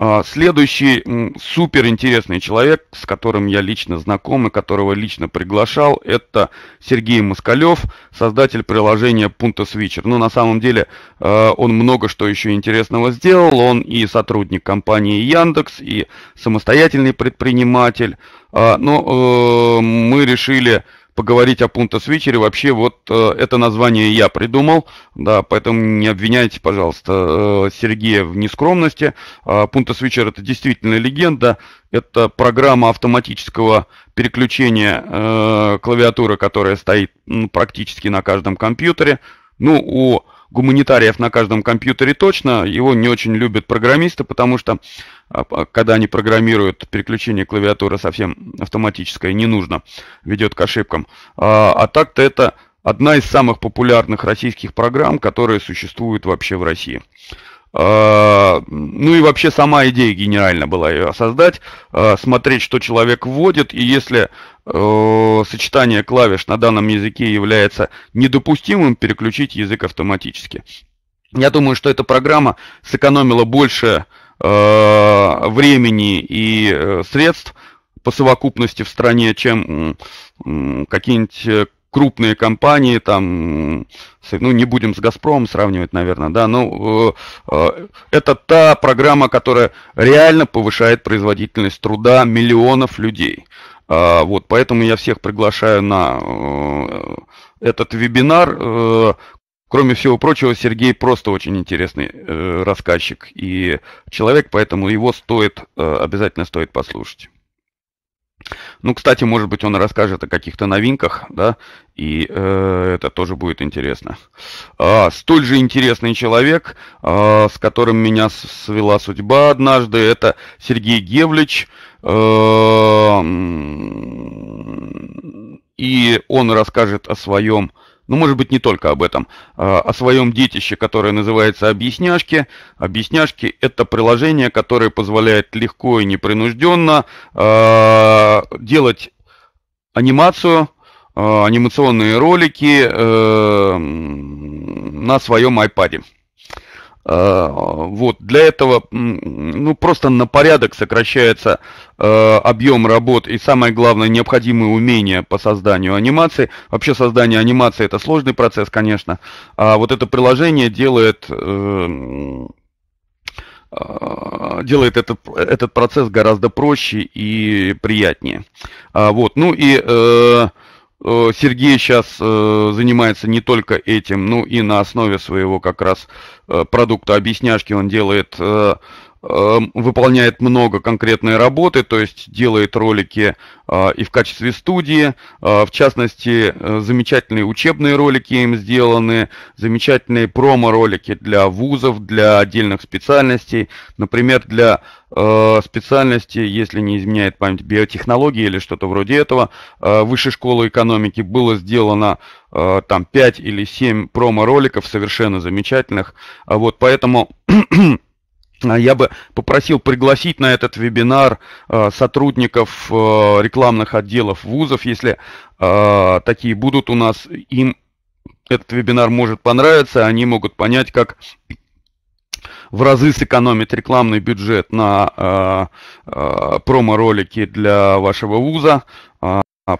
А, следующий суперинтересный человек, с которым я лично знаком и которого лично приглашал, это Сергей Москалев, создатель приложения Пунта Свитчер. Но ну, на самом деле э, он много что еще интересного сделал. Он и сотрудник компании Яндекс, и самостоятельный предприниматель. А, но э, мы решили поговорить о пункта Свитчере. Вообще, вот э, это название я придумал, да, поэтому не обвиняйте, пожалуйста, э, Сергея в нескромности. Э, а, Пунта Свитчер – это действительно легенда. Это программа автоматического переключения э, клавиатуры, которая стоит ну, практически на каждом компьютере. Ну, у гуманитариев на каждом компьютере точно. Его не очень любят программисты, потому что а, а, когда они программируют, переключение клавиатуры совсем автоматическое, не нужно, ведет к ошибкам. А, а так-то это одна из самых популярных российских программ, которые существуют вообще в России. А, ну и вообще сама идея генерально была ее создать, а, смотреть, что человек вводит, и если э, сочетание клавиш на данном языке является недопустимым, переключить язык автоматически. Я думаю, что эта программа сэкономила больше э, времени и э, средств по совокупности в стране, чем какие-нибудь крупные компании, там, ну, не будем с «Газпромом» сравнивать, наверное, да, но э, э, это та программа, которая реально повышает производительность труда миллионов людей. А, вот, поэтому я всех приглашаю на э, этот вебинар. кроме всего прочего, Сергей просто очень интересный э, рассказчик и человек, поэтому его стоит, э, обязательно стоит послушать. Ну, кстати, может быть, он расскажет о каких-то новинках, да, и э, это тоже будет интересно. А, столь же интересный человек, а, с которым меня свела судьба однажды, это Сергей Гевлич. Э, и он расскажет о своем ну, может быть, не только об этом, а, о своем детище, которое называется «Объясняшки». «Объясняшки» — это приложение, которое позволяет легко и непринужденно а, делать анимацию, а, анимационные ролики э, на своем iPad. Э, вот, для этого ну, просто на порядок сокращается э, объем работ и самое главное необходимые умения по созданию анимации. Вообще создание анимации это сложный процесс, конечно. А вот это приложение делает, э, э делает этот, этот процесс гораздо проще и приятнее. А, вот, ну и э, Э, Сергей сейчас э, занимается не только этим, но ну и на основе своего как раз э, продукта объясняшки он делает Эм, выполняет много конкретной работы, то есть делает ролики а, и в качестве студии. А, в частности, э, замечательные учебные ролики им сделаны, замечательные промо-ролики для вузов, для отдельных специальностей. Например, для э, специальности, если не изменяет память, биотехнологии или что-то вроде этого, э, Высшей школы экономики было сделано там 5 или 7 промо-роликов совершенно замечательных. А вот поэтому а, я бы попросил пригласить на этот вебинар а, сотрудников а, рекламных отделов вузов, если такие будут у нас, им этот вебинар может понравиться, они могут понять, как в разы сэкономить рекламный бюджет на промо-ролики для вашего вуза,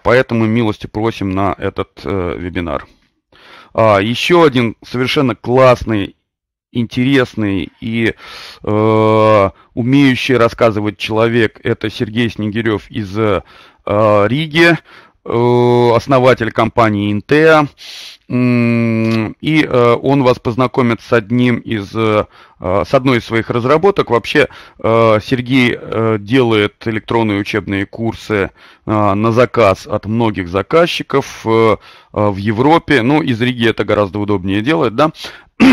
поэтому милости просим на этот э, вебинар. Еще один совершенно классный интересный и э, умеющий рассказывать человек. Это Сергей Снегирев из э, Риги. Э, основатель компании Intea, и э, он вас познакомит с одним из, э, с одной из своих разработок. Вообще Сергей делает электронные учебные курсы на заказ от многих заказчиков в Европе. Ну, из Риги это гораздо удобнее делать, да для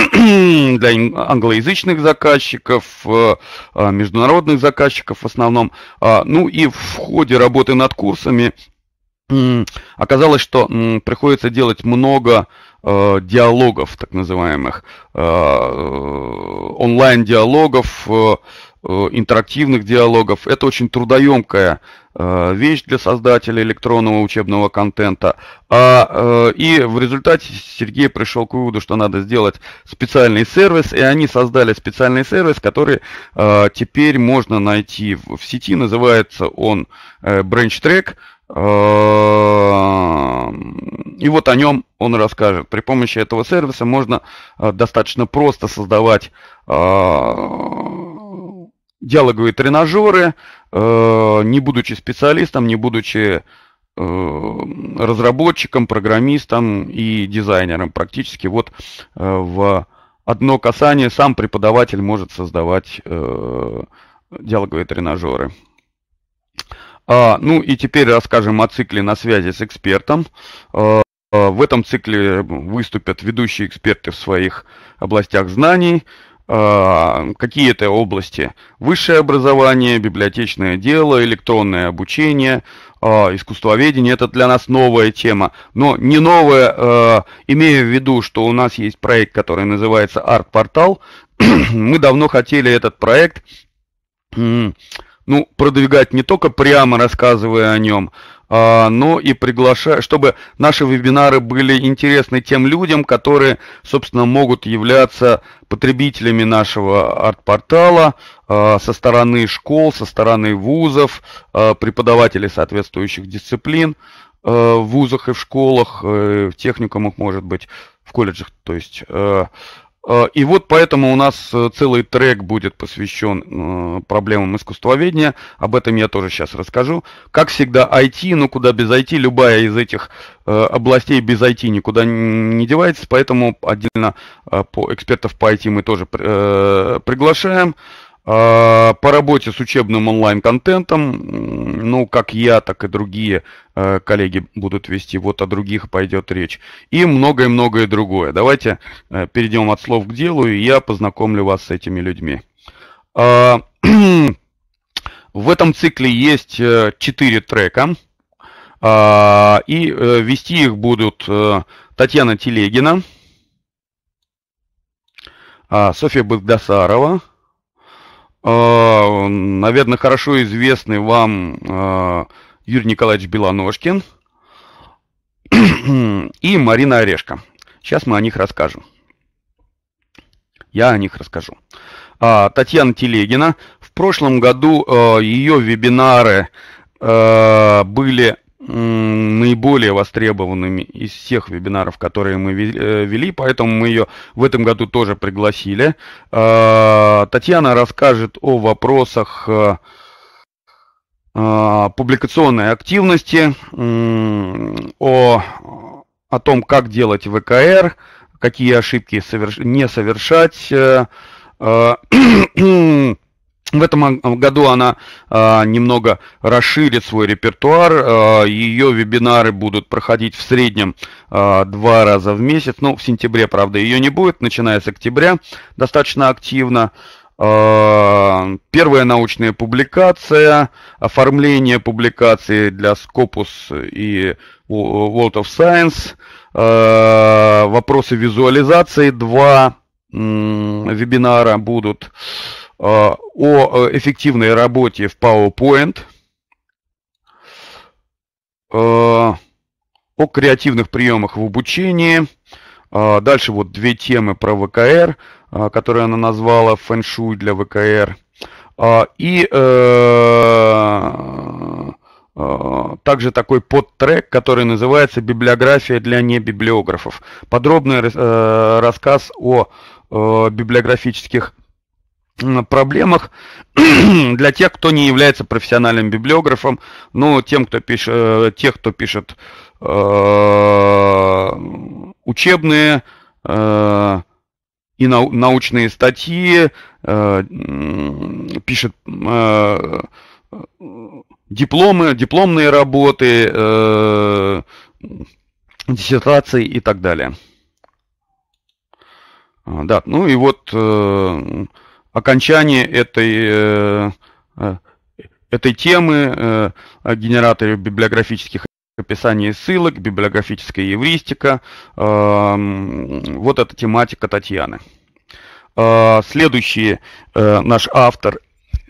англоязычных заказчиков, международных заказчиков в основном. А, ну и в ходе работы над курсами оказалось, что приходится делать много э, диалогов, так называемых, э, э, онлайн-диалогов, интерактивных диалогов. Это очень трудоемкая вещь для создателя электронного учебного контента. А, и в результате Сергей пришел к выводу, что надо сделать специальный сервис, и они создали специальный сервис, который э, теперь можно найти в, сети, называется он э, BranchTrack. Эм, и вот о нем он расскажет. При помощи этого сервиса можно э, достаточно просто создавать э, диалоговые тренажеры, э, не будучи специалистом, не будучи разработчиком, программистом и дизайнером. Практически вот в одно касание сам преподаватель может создавать диалоговые тренажеры. А, ну и теперь расскажем о цикле на связи с экспертом. А, а, в этом цикле выступят ведущие эксперты в своих областях знаний. Какие это области? Высшее образование, библиотечное дело, электронное обучение, искусствоведение. Это для нас новая тема, но не новая, имея в виду, что у нас есть проект, который называется «Арт-портал». Мы давно хотели этот проект ну, продвигать не только прямо рассказывая о нем, а, но и приглашая, чтобы наши вебинары были интересны тем людям, которые, собственно, могут являться потребителями нашего арт-портала а, со стороны школ, со стороны вузов, а, преподавателей соответствующих дисциплин а, в вузах и в школах, э, в техникумах, может быть, в колледжах, то есть э, Э, и вот поэтому у нас э, целый трек будет посвящен э, проблемам искусствоведения. Об этом я тоже сейчас расскажу. Как всегда, IT, ну куда без IT, любая из этих областей без IT никуда не девается, поэтому отдельно по экспертов по IT мы тоже приглашаем. А, по работе с учебным онлайн-контентом, ну, как я, так и другие э, коллеги будут вести, вот о других пойдет речь. И многое-многое другое. Давайте э, перейдем от слов к делу, и я познакомлю вас с этими людьми. А, в этом цикле есть 4 э, трека, а, и вести их будут Татьяна Телегина, Софья Багдасарова, а, наверное, хорошо известный вам а, Юрий Николаевич Белоножкин и Марина Орешка. Сейчас мы о них расскажем. Я о них расскажу. А, Татьяна Телегина. В прошлом году ее вебинары были наиболее востребованными из всех вебинаров, которые мы вели, э, поэтому мы ее в этом году тоже пригласили. А, Татьяна расскажет о вопросах э, а, публикационной активности, о, о том, как делать ВКР, какие ошибки соверш... не совершать, э, а, В этом году она а, немного расширит свой репертуар. А, ее вебинары будут проходить в среднем а, два раза в месяц. Ну, в сентябре, правда, ее не будет, начиная с октября достаточно активно. А, первая научная публикация, оформление публикации для Scopus и World of Science, а, вопросы визуализации, два вебинара будут. Э, о э, эффективной работе в PowerPoint, э, о креативных приемах в обучении. Дальше вот две темы про ВКР, которые она назвала фэншуй для ВКР. И также такой подтрек, который называется «Библиография для небиблиографов». Подробный рассказ о библиографических проблемах для тех, кто не является профессиональным библиографом, ну, тем, кто пишет, э, тех, кто пишет э, учебные э, и научные статьи, пишет дипломы, дипломные работы, диссертации и так далее. А, да, ну и вот э, окончание этой, э, э, этой темы э, генераторы библиографических описаний ссылок, библиографическая евристика. Эм, вот эта тематика Татьяны. Следующий наш автор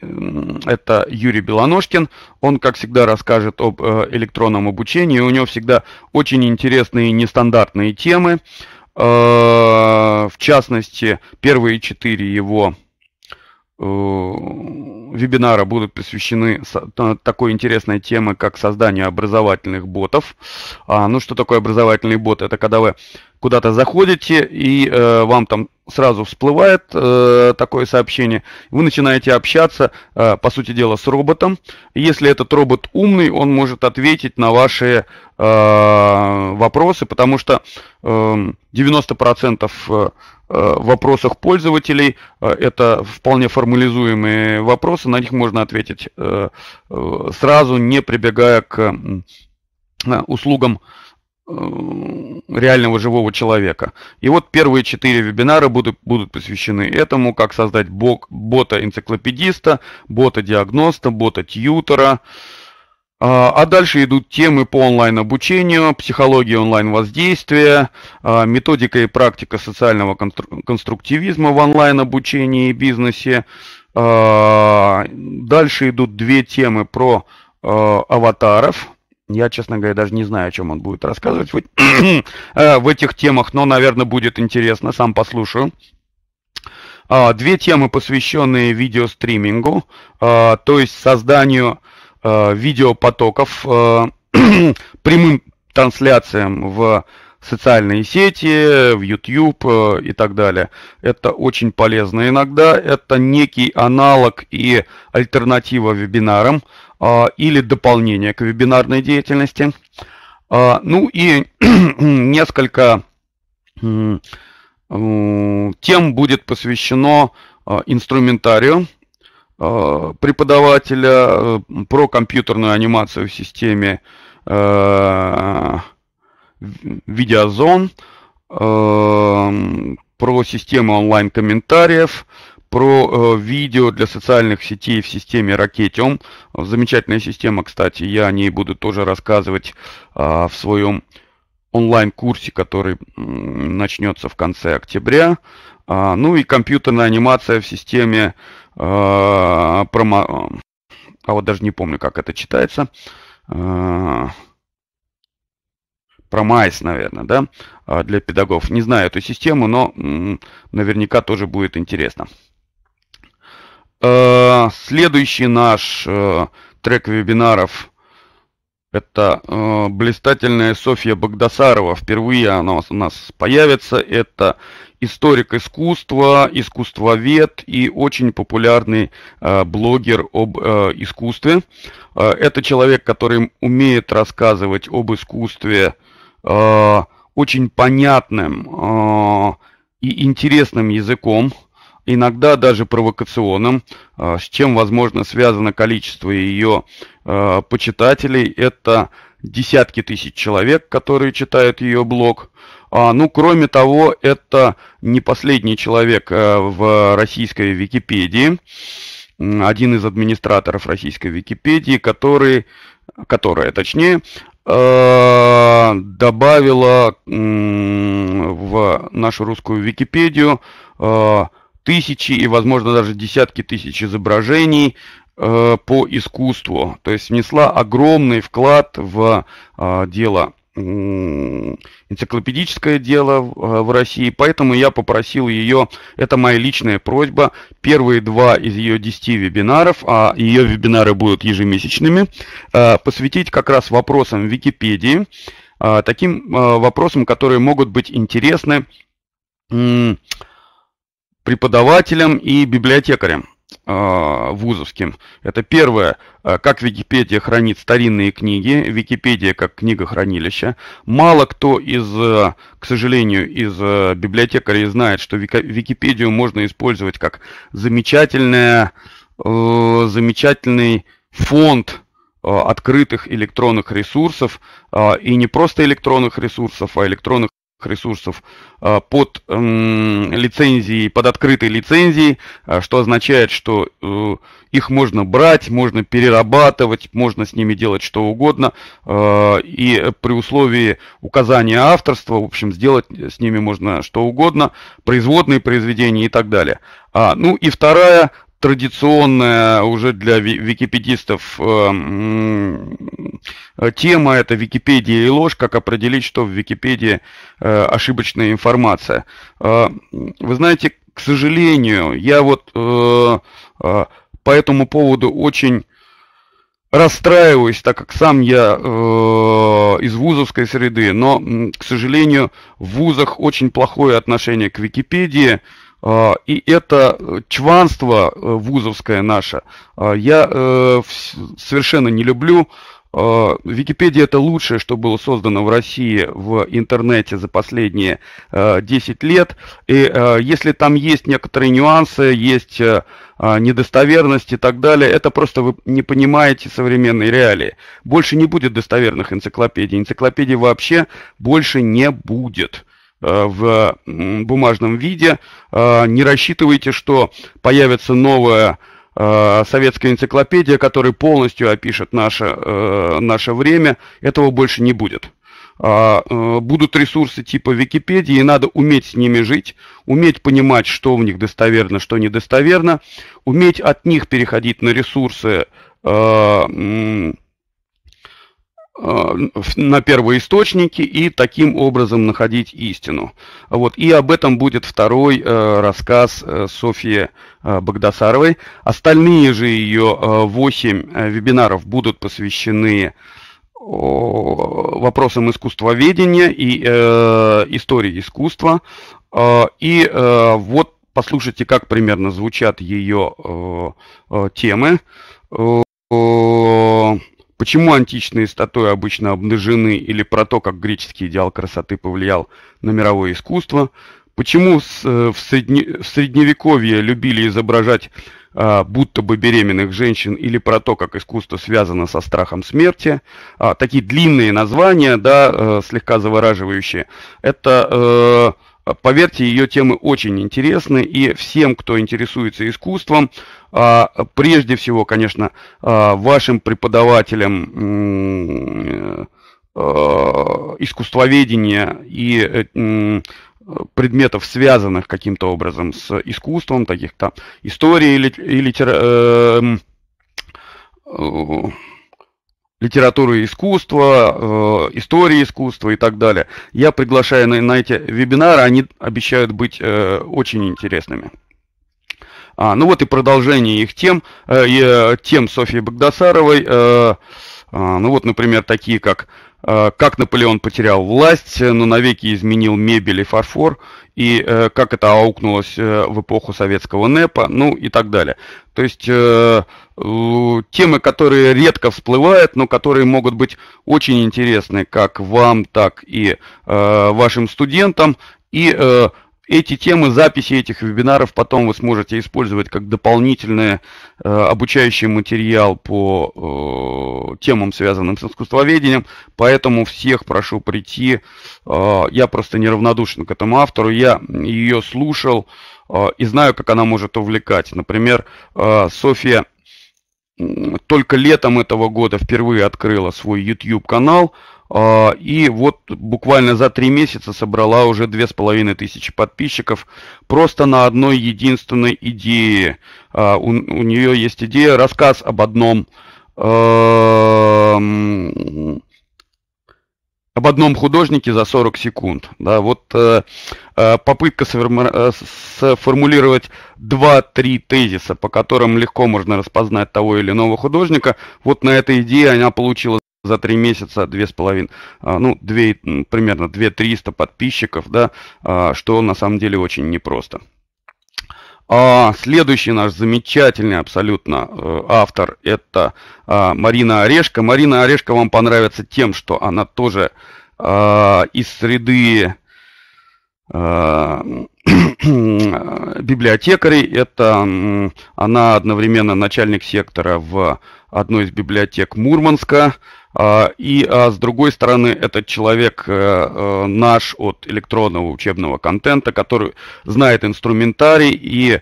это Юрий Белоножкин. Он, как всегда, расскажет об электронном обучении. У него всегда очень интересные нестандартные темы. В частности, первые четыре его Э, вебинара будут посвящены такой интересной теме, как создание образовательных ботов. А, ну, что такое образовательный бот? Это когда вы куда-то заходите, и э, вам там сразу всплывает э, такое сообщение. Вы начинаете общаться, э, по сути дела, с роботом. Если этот робот умный, он может ответить на ваши э, вопросы, потому что эм, э, 90% э, вопросах пользователей э, это вполне формализуемые вопросы, на них можно ответить э, э, сразу, не прибегая к услугам Э, реального живого человека. И вот первые четыре вебинара будут, будут посвящены этому, как создать бота-энциклопедиста, бота-диагноста, бота тьютора. А, а дальше идут темы по онлайн-обучению, психология онлайн-воздействия, а, методика и практика социального конструктивизма в онлайн-обучении и бизнесе. А, дальше идут две темы про э, аватаров, я, честно говоря, даже не знаю, о чем он будет рассказывать в, э, в этих темах, но, наверное, будет интересно, сам послушаю. А, две темы, посвященные видеостримингу, а, то есть созданию а, видеопотоков, э, прямым трансляциям в социальные сети, в YouTube э, и так далее. Это очень полезно иногда. Это некий аналог и альтернатива вебинарам. А, или дополнение к вебинарной деятельности. А, ну и несколько тем будет посвящено а, инструментарию преподавателя э, про компьютерную анимацию в системе э, видеозон, э, про систему онлайн-комментариев, про э, видео для социальных сетей в системе Ракетиум. Замечательная система, кстати, я о ней буду тоже рассказывать э, в своем онлайн-курсе, который начнется в конце октября. А, ну и компьютерная анимация в системе э, промо... А вот даже не помню, как это читается. Э, а, Промайс, наверное, да, для педагогов. Не знаю эту систему, но наверняка тоже будет интересно. Э, следующий наш э, трек вебинаров это э, блистательная Софья Богдасарова. Впервые она у нас появится. Это историк искусства, искусствовед и очень популярный э, блогер об э, искусстве. Э, это человек, который умеет рассказывать об искусстве э, очень понятным э, и интересным языком иногда даже провокационным, а, с чем, возможно, связано количество ее а, почитателей. Это десятки тысяч человек, которые читают ее блог. А, ну, кроме того, это не последний человек в российской Википедии, один из администраторов российской Википедии, который, которая, точнее, добавила в нашу русскую Википедию тысячи и, возможно, даже десятки тысяч изображений э, по искусству. То есть внесла огромный вклад в э, дело энциклопедическое дело э, в России, поэтому я попросил ее, это моя личная просьба, первые два из ее десяти вебинаров, а ее вебинары будут ежемесячными, э, посвятить как раз вопросам Википедии, э, таким вопросам, которые могут быть интересны преподавателем и библиотекарем а, вузовским. Это первое, а, как Википедия хранит старинные книги, Википедия как книгохранилище. Мало кто из, а, к сожалению, из библиотекарей знает, что Википедию можно использовать как замечательное, замечательный фонд открытых электронных ресурсов, и не просто электронных ресурсов, а электронных ресурсов а, под лицензией, под открытой лицензией, а, что означает, что э, их можно брать, можно перерабатывать, можно с ними делать что угодно, а, и при условии указания авторства, в общем, сделать с ними можно что угодно, производные произведения и так далее. А, ну и вторая традиционная уже для википедистов э, тема это Википедия и ложь, как определить, что в Википедии э, ошибочная информация. Э, вы знаете, к сожалению, я вот по этому поводу очень расстраиваюсь, так как сам я э, из вузовской среды, но, к сожалению, в вузах очень плохое отношение к Википедии. А, и это э, чванство э, вузовское наше а, я э, совершенно не люблю. А, Википедия это лучшее, что было создано в России в интернете за последние 10 лет. И если там есть некоторые нюансы, есть недостоверность и так далее, это просто вы не понимаете современной реалии. Больше не будет достоверных энциклопедий. Энциклопедии вообще больше не будет. Э, в бумажном виде. Э, не рассчитывайте, что появится новая э, советская энциклопедия, которая полностью опишет наше, наше время. Этого больше не будет. А, будут ресурсы типа Википедии, и надо уметь с ними жить, уметь понимать, что в них достоверно, что недостоверно, уметь от них переходить на ресурсы Э, на первоисточники и таким образом находить истину. Вот. И об этом будет второй э, рассказ э, Софьи э, Богдасаровой. Остальные же ее э, 8 э, вебинаров будут посвящены о, э, вопросам искусствоведения и э, истории искусства. Э, и э, вот послушайте, как примерно звучат ее э, э темы. Э, Почему античные статуи обычно обнажены или про то, как греческий идеал красоты повлиял на мировое искусство? Почему э, в, средне, в средневековье любили изображать а, будто бы беременных женщин или про то, как искусство связано со страхом смерти? А, такие длинные названия, да, э, слегка завораживающие. Это... Э, Поверьте, ее темы очень интересны, и всем, кто интересуется искусством, а, прежде всего, конечно, а, вашим преподавателям э, э, искусствоведения и э, предметов, связанных каким-то образом с искусством, таких там истории или литера литературы искусства, э, истории искусства и так далее. Я приглашаю на, на эти вебинары, они обещают быть э, очень интересными. А, ну вот и продолжение их тем, э, тем Софьи Багдасаровой. А, ну вот, например, такие как Э, как Наполеон потерял власть, э, но навеки изменил мебель и фарфор, и э, как это аукнулось в эпоху советского НЭПа, ну и так далее. То есть темы, которые редко всплывают, но которые могут быть очень интересны как вам, так и вашим студентам, и эти темы, записи этих вебинаров потом вы сможете использовать как дополнительный э, обучающий материал по э, темам, связанным с искусствоведением. Поэтому всех прошу прийти. Э, я просто неравнодушен к этому автору. Я ее слушал э, и знаю, как она может увлекать. Например, э, Софья только летом этого года впервые открыла свой YouTube канал. А, и вот буквально за три месяца собрала уже две с половиной тысячи подписчиков просто на одной единственной идее. А, у, у нее есть идея, рассказ об одном эм, об одном художнике за 40 секунд. Да, вот э, э, попытка э, сформулировать 2-3 тезиса, по которым легко можно распознать того или иного художника, вот на этой идее она получила за три месяца две с половиной, а, ну, 2, примерно 2 300 подписчиков, да, а, что на самом деле очень непросто. А следующий наш замечательный абсолютно э, автор это а, Марина Орешко. Марина Орешко вам понравится тем, что она тоже из среды Э, библиотекарей. Это она одновременно начальник сектора в одной из библиотек Мурманска. А, и а с другой стороны, этот человек э, э, наш от электронного учебного контента, который знает инструментарий и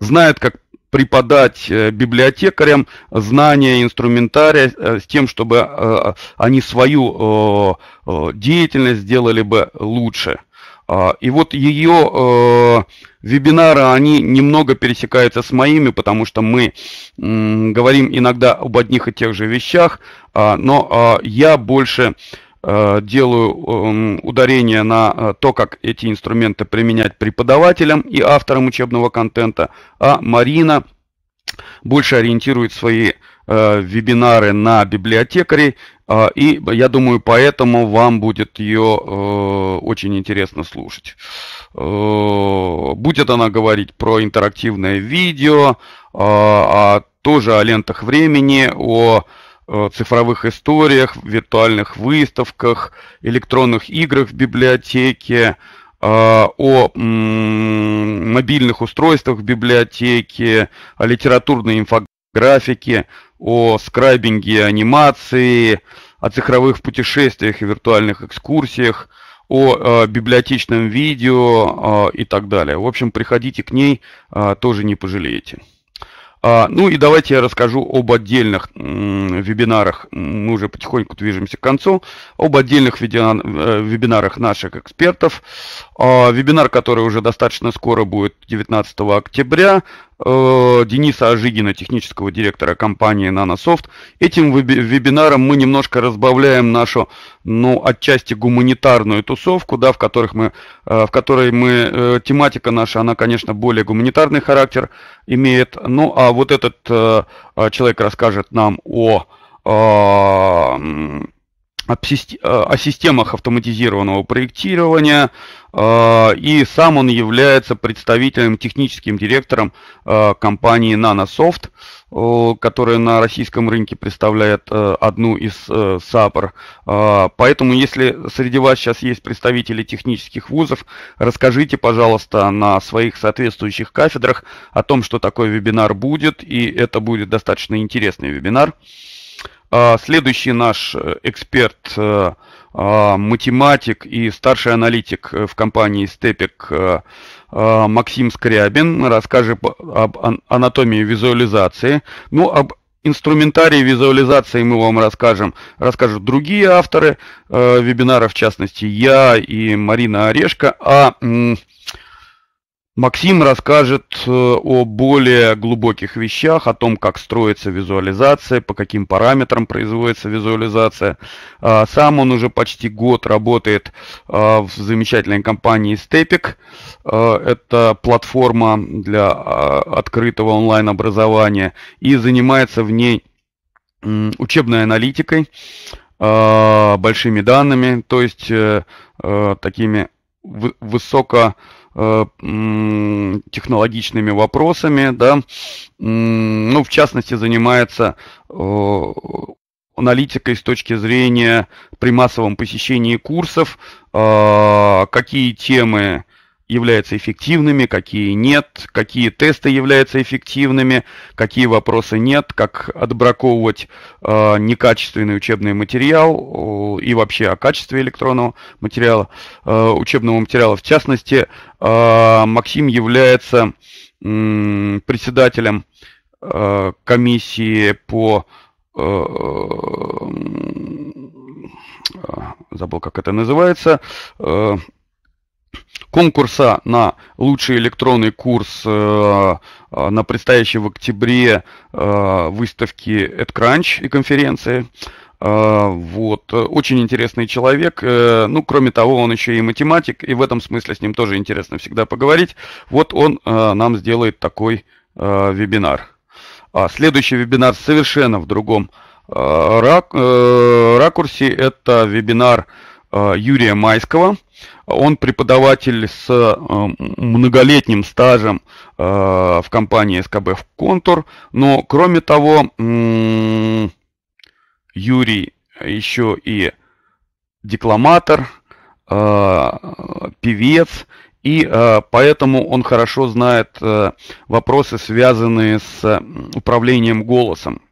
знает, как преподать э, библиотекарям знания, инструментария э, с тем, чтобы э, они свою деятельность сделали бы лучше. А, и вот ее вебинары, они немного пересекаются с моими, потому что мы говорим иногда об одних и тех же вещах, а, но а, я больше Э, делаю эм, ударение на э, то, как эти инструменты применять преподавателям и авторам учебного контента, а Марина больше ориентирует свои э, вебинары на библиотекарей, и я думаю, поэтому вам будет ее очень интересно слушать. Будет она говорить про интерактивное видео, тоже о лентах времени, о Э, цифровых историях, виртуальных выставках, электронных играх в библиотеке, э, о мобильных устройствах в библиотеке, о литературной инфографике, о скрайбинге анимации, о цифровых путешествиях и виртуальных экскурсиях, о э, библиотечном видео и так далее. В общем, приходите к ней, тоже не пожалеете. А, ну и давайте я расскажу об отдельных вебинарах. Мы уже потихоньку движемся к концу. Об отдельных э, вебинарах наших экспертов. А, вебинар, который уже достаточно скоро будет 19 октября. Э, Дениса Ожигина, технического директора компании «Нанософт». Этим вебинаром мы немножко разбавляем нашу, ну, отчасти гуманитарную тусовку, да, в, которых мы, э, в которой мы, э, тематика наша, она, конечно, более гуманитарный характер имеет. Ну, а вот этот человек расскажет нам о Э, о системах автоматизированного проектирования, э, и сам он является представителем, техническим директором э, компании Nanosoft, которая на российском рынке представляет одну из САПР. Поэтому, если среди вас сейчас есть представители технических вузов, расскажите, пожалуйста, на своих соответствующих кафедрах о том, что такой вебинар будет, и это будет достаточно интересный вебинар. А, следующий наш э, эксперт, э, а, математик и старший аналитик э, в компании Степик Максим Скрябин расскажет об анатомии визуализации. Ну, об инструментарии визуализации мы вам расскажем, расскажут другие авторы вебинара, в частности, я и Марина Орешко. А Максим расскажет э, о более глубоких вещах, о том, как строится визуализация, по каким параметрам производится визуализация. А, сам он уже почти год работает а, в замечательной компании Stepik. А, это платформа для открытого онлайн-образования и занимается в ней учебной аналитикой, большими данными, то есть э, э, такими высоко Э, технологичными вопросами, да, ну, в частности, занимается э, аналитикой с точки зрения при массовом посещении курсов, э, какие темы являются эффективными, какие нет, какие тесты являются эффективными, какие вопросы нет, как отбраковывать э, некачественный учебный материал э, и вообще о качестве электронного материала, э, учебного материала. В частности, э, Максим является э, председателем э, комиссии по э, э забыл, как это называется, э, конкурса на лучший электронный курс э, э на предстоящей в октябре э, выставке EdCrunch и конференции. Э, вот. Э, очень интересный человек. ну, кроме того, он еще и математик, и в этом смысле с ним тоже интересно всегда поговорить. Вот он нам сделает такой вебинар. А следующий вебинар совершенно в другом рак, ракурсе. Это вебинар Э, Юрия Майского. Он преподаватель с э, многолетним стажем э, в компании СКБ в «Контур». Но, кроме того, Юрий еще и декламатор, певец, и поэтому он хорошо знает вопросы, связанные с управлением голосом.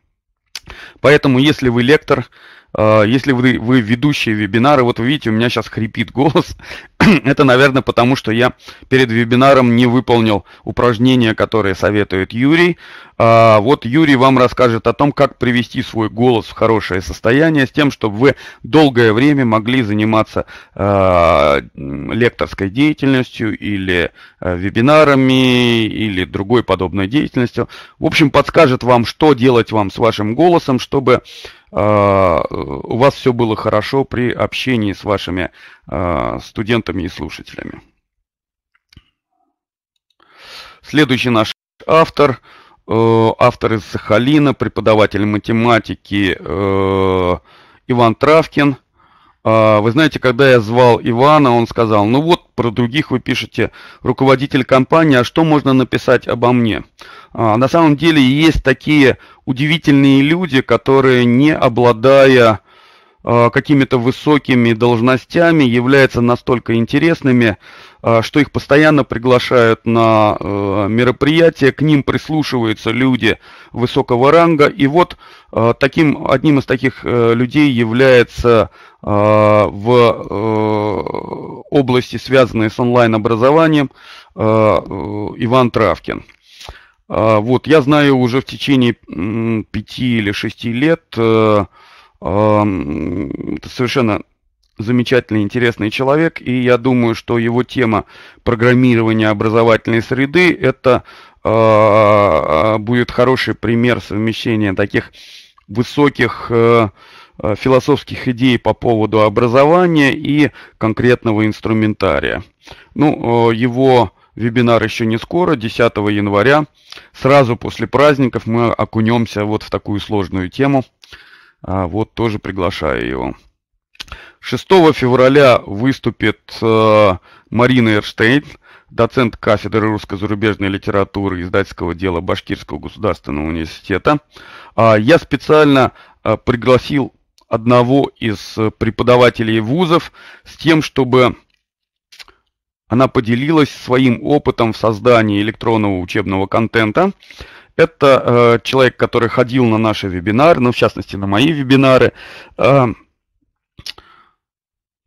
Поэтому, если вы лектор, а, если вы, вы ведущие вебинары, вот вы видите, у меня сейчас хрипит голос. Это, наверное, потому что я перед вебинаром не выполнил упражнения, которые советует Юрий. А, вот Юрий вам расскажет о том, как привести свой голос в хорошее состояние, с тем, чтобы вы долгое время могли заниматься а, лекторской деятельностью или вебинарами или другой подобной деятельностью. В общем, подскажет вам, что делать вам с вашим голосом, чтобы а, у вас все было хорошо при общении с вашими а, студентами и слушателями. Следующий наш автор, э, автор из Сахалина, преподаватель математики э, Иван Травкин. А, вы знаете, когда я звал Ивана, он сказал, ну вот про других вы пишете, руководитель компании, а что можно написать обо мне? На самом деле есть такие удивительные люди, которые, не обладая а, какими-то высокими должностями, являются настолько интересными, а, что их постоянно приглашают на а, мероприятия, к ним прислушиваются люди высокого ранга. И вот таким, одним из таких э, людей является в э, области, связанной с онлайн-образованием, э, Иван Травкин. А, вот, я знаю уже в течение пяти или шести лет э, а, совершенно замечательный, интересный человек, и я думаю, что его тема программирования образовательной среды это а, будет хороший пример совмещения таких высоких э, э, философских идей по поводу образования и конкретного инструментария. Ну, э, его Вебинар еще не скоро, 10 января. Сразу после праздников мы окунемся вот в такую сложную тему. А, вот тоже приглашаю его. 6 февраля выступит э, Марина Эрштейн, доцент кафедры русско-зарубежной литературы издательского дела Башкирского государственного университета. А, я специально э, пригласил одного из э, преподавателей вузов с тем, чтобы она поделилась своим опытом в создании электронного учебного контента. Это э, человек, который ходил на наши вебинары, ну, в частности, на мои вебинары. Э,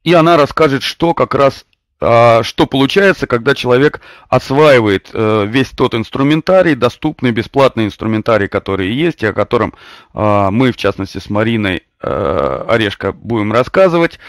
и она расскажет, что как раз э, что получается, когда человек осваивает э, весь тот инструментарий, доступный бесплатный инструментарий, который есть, и о котором э, мы, в частности, с Мариной Э, орешка будем рассказывать,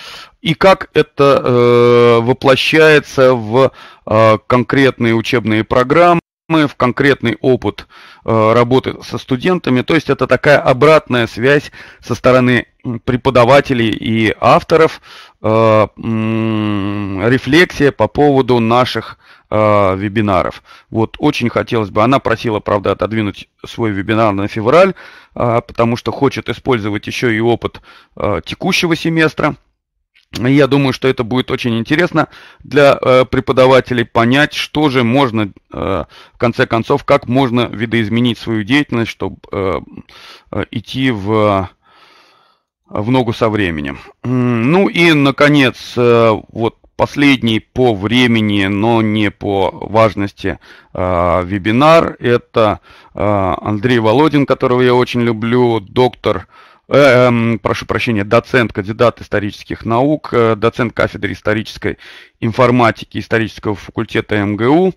и как это э, воплощается в э, конкретные учебные программы в конкретный опыт работы со студентами. То есть это такая обратная связь со стороны преподавателей и авторов, рефлексия по поводу наших э, вебинаров. Вот очень хотелось бы, она просила, правда, отодвинуть свой вебинар на февраль, э, потому что хочет использовать еще и опыт э, текущего семестра. Я думаю, что это будет очень интересно для э, преподавателей понять, что же можно, э, в конце концов, как можно видоизменить свою деятельность, чтобы э, э, идти в... в ногу со временем. Ну и, наконец, э, вот Последний по времени, но не по важности э, вебинар. Это э, Андрей Володин, которого я очень люблю, доктор, э, э, прошу прощения, доцент, кандидат исторических наук, э, доцент кафедры исторической информатики исторического факультета МГУ.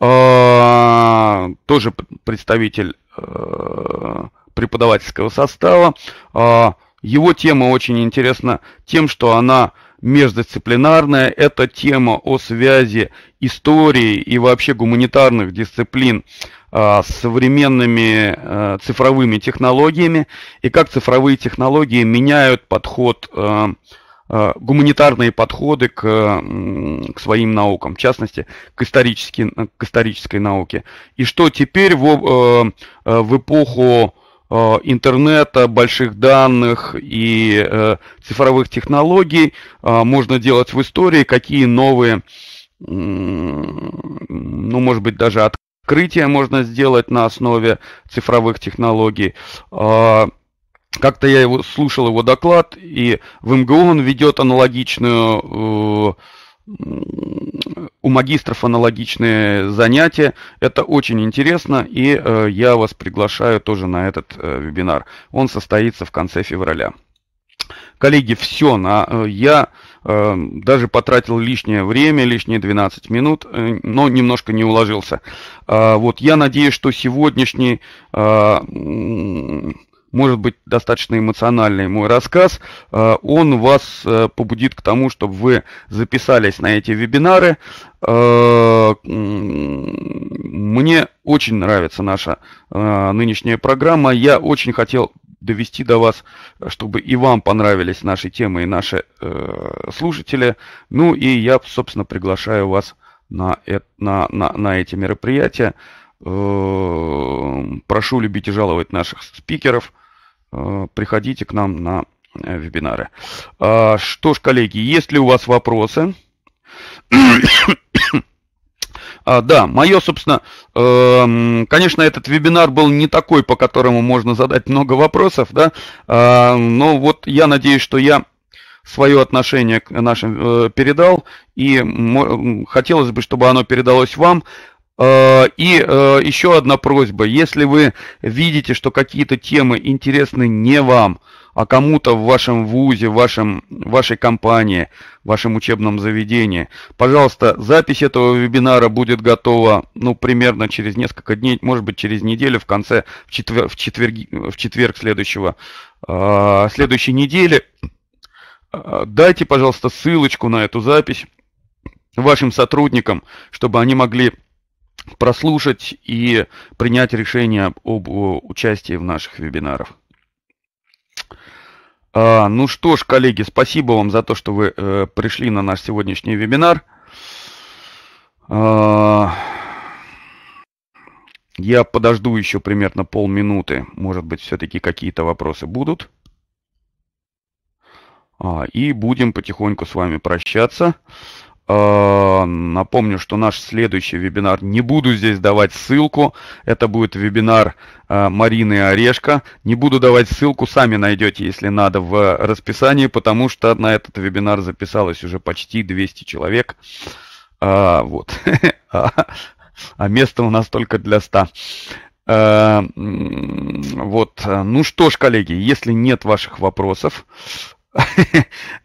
Э, тоже представитель э, преподавательского состава. Э, его тема очень интересна тем, что она междисциплинарная – это тема о связи истории и вообще гуманитарных дисциплин а, с современными а, цифровыми технологиями и как цифровые технологии меняют подход а, а гуманитарные подходы к, к своим наукам, в частности, к, исторически, к исторической науке. И что теперь в, а, в эпоху Э, интернета, больших данных и э, цифровых технологий э, можно делать в истории, какие новые, ну, может быть, даже открытия можно сделать на основе цифровых технологий. Как-то я его слушал его доклад, и в МГУ он ведет аналогичную у магистров аналогичные занятия. Это очень интересно, и э, я вас приглашаю тоже на этот э, вебинар. Он состоится в конце февраля. Коллеги, все. На, э, я э, даже потратил лишнее время, лишние 12 минут, э, но немножко не уложился. Э, вот я надеюсь, что сегодняшний... Э, может быть достаточно эмоциональный мой рассказ, э, он вас э, побудит к тому, чтобы вы записались на эти вебинары. Э, мне очень нравится наша нынешняя программа. Я очень хотел довести до вас, чтобы и вам понравились наши темы и наши слушатели. Ну и я, собственно, приглашаю вас на, на, на, на эти мероприятия. прошу любить и жаловать наших спикеров. Э, приходите к нам на э, вебинары. А, что ж, коллеги, есть ли у вас вопросы? А, да, мое, собственно, э, конечно, этот вебинар был не такой, по которому можно задать много вопросов, да, э, но вот я надеюсь, что я свое отношение к нашим э, передал, и хотелось бы, чтобы оно передалось вам. Э, и э, еще одна просьба, если вы видите, что какие-то темы интересны не вам, а кому-то в вашем вузе, в вашем, вашей компании, в вашем учебном заведении, пожалуйста, запись этого вебинара будет готова, ну, примерно через несколько дней, может быть, через неделю, в конце, в, четвер, в, четверг, в четверг следующего, э, следующей недели. Дайте, пожалуйста, ссылочку на эту запись вашим сотрудникам, чтобы они могли прослушать и принять решение об участии в наших вебинарах. А, ну что ж, коллеги, спасибо вам за то, что вы э, пришли на наш сегодняшний вебинар. А, я подожду еще примерно полминуты. Может быть, все-таки какие-то вопросы будут. А, и будем потихоньку с вами прощаться. Э, напомню, что наш следующий вебинар, не буду здесь давать ссылку, это будет вебинар э, Марины Орешко. Не буду давать ссылку, сами найдете, если надо, в расписании, потому что на этот вебинар записалось уже почти 200 человек. А, вот. А, а место у нас только для 100. Э, вот, ну что ж, коллеги, если нет ваших вопросов,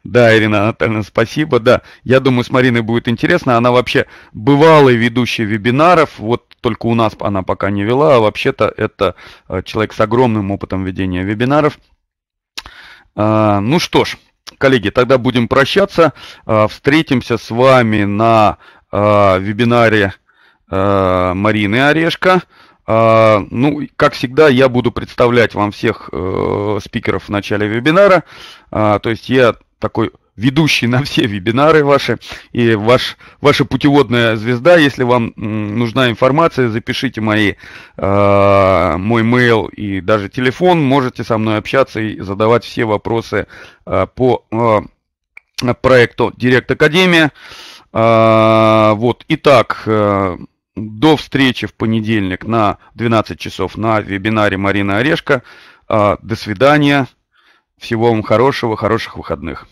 да, Ирина Анатольевна, спасибо. Да, я думаю, с Мариной будет интересно. Она вообще бывалая ведущая вебинаров. Вот только у нас она пока не вела. А вообще-то это э, человек с огромным опытом ведения вебинаров. А, ну что ж, коллеги, тогда будем прощаться. А, встретимся с вами на а, вебинаре Марины Орешко. А, ну, как всегда, я буду представлять вам всех э, спикеров в начале вебинара. А, то есть я такой ведущий на все вебинары ваши и ваш, ваша путеводная звезда. Если вам нужна информация, запишите мои, э, мой mail и даже телефон. Можете со мной общаться и задавать все вопросы э, по э, проекту Директ Академия. Э, вот, итак... Э, до встречи в понедельник на 12 часов на вебинаре Марина Орешко. А, до свидания. Всего вам хорошего, хороших выходных.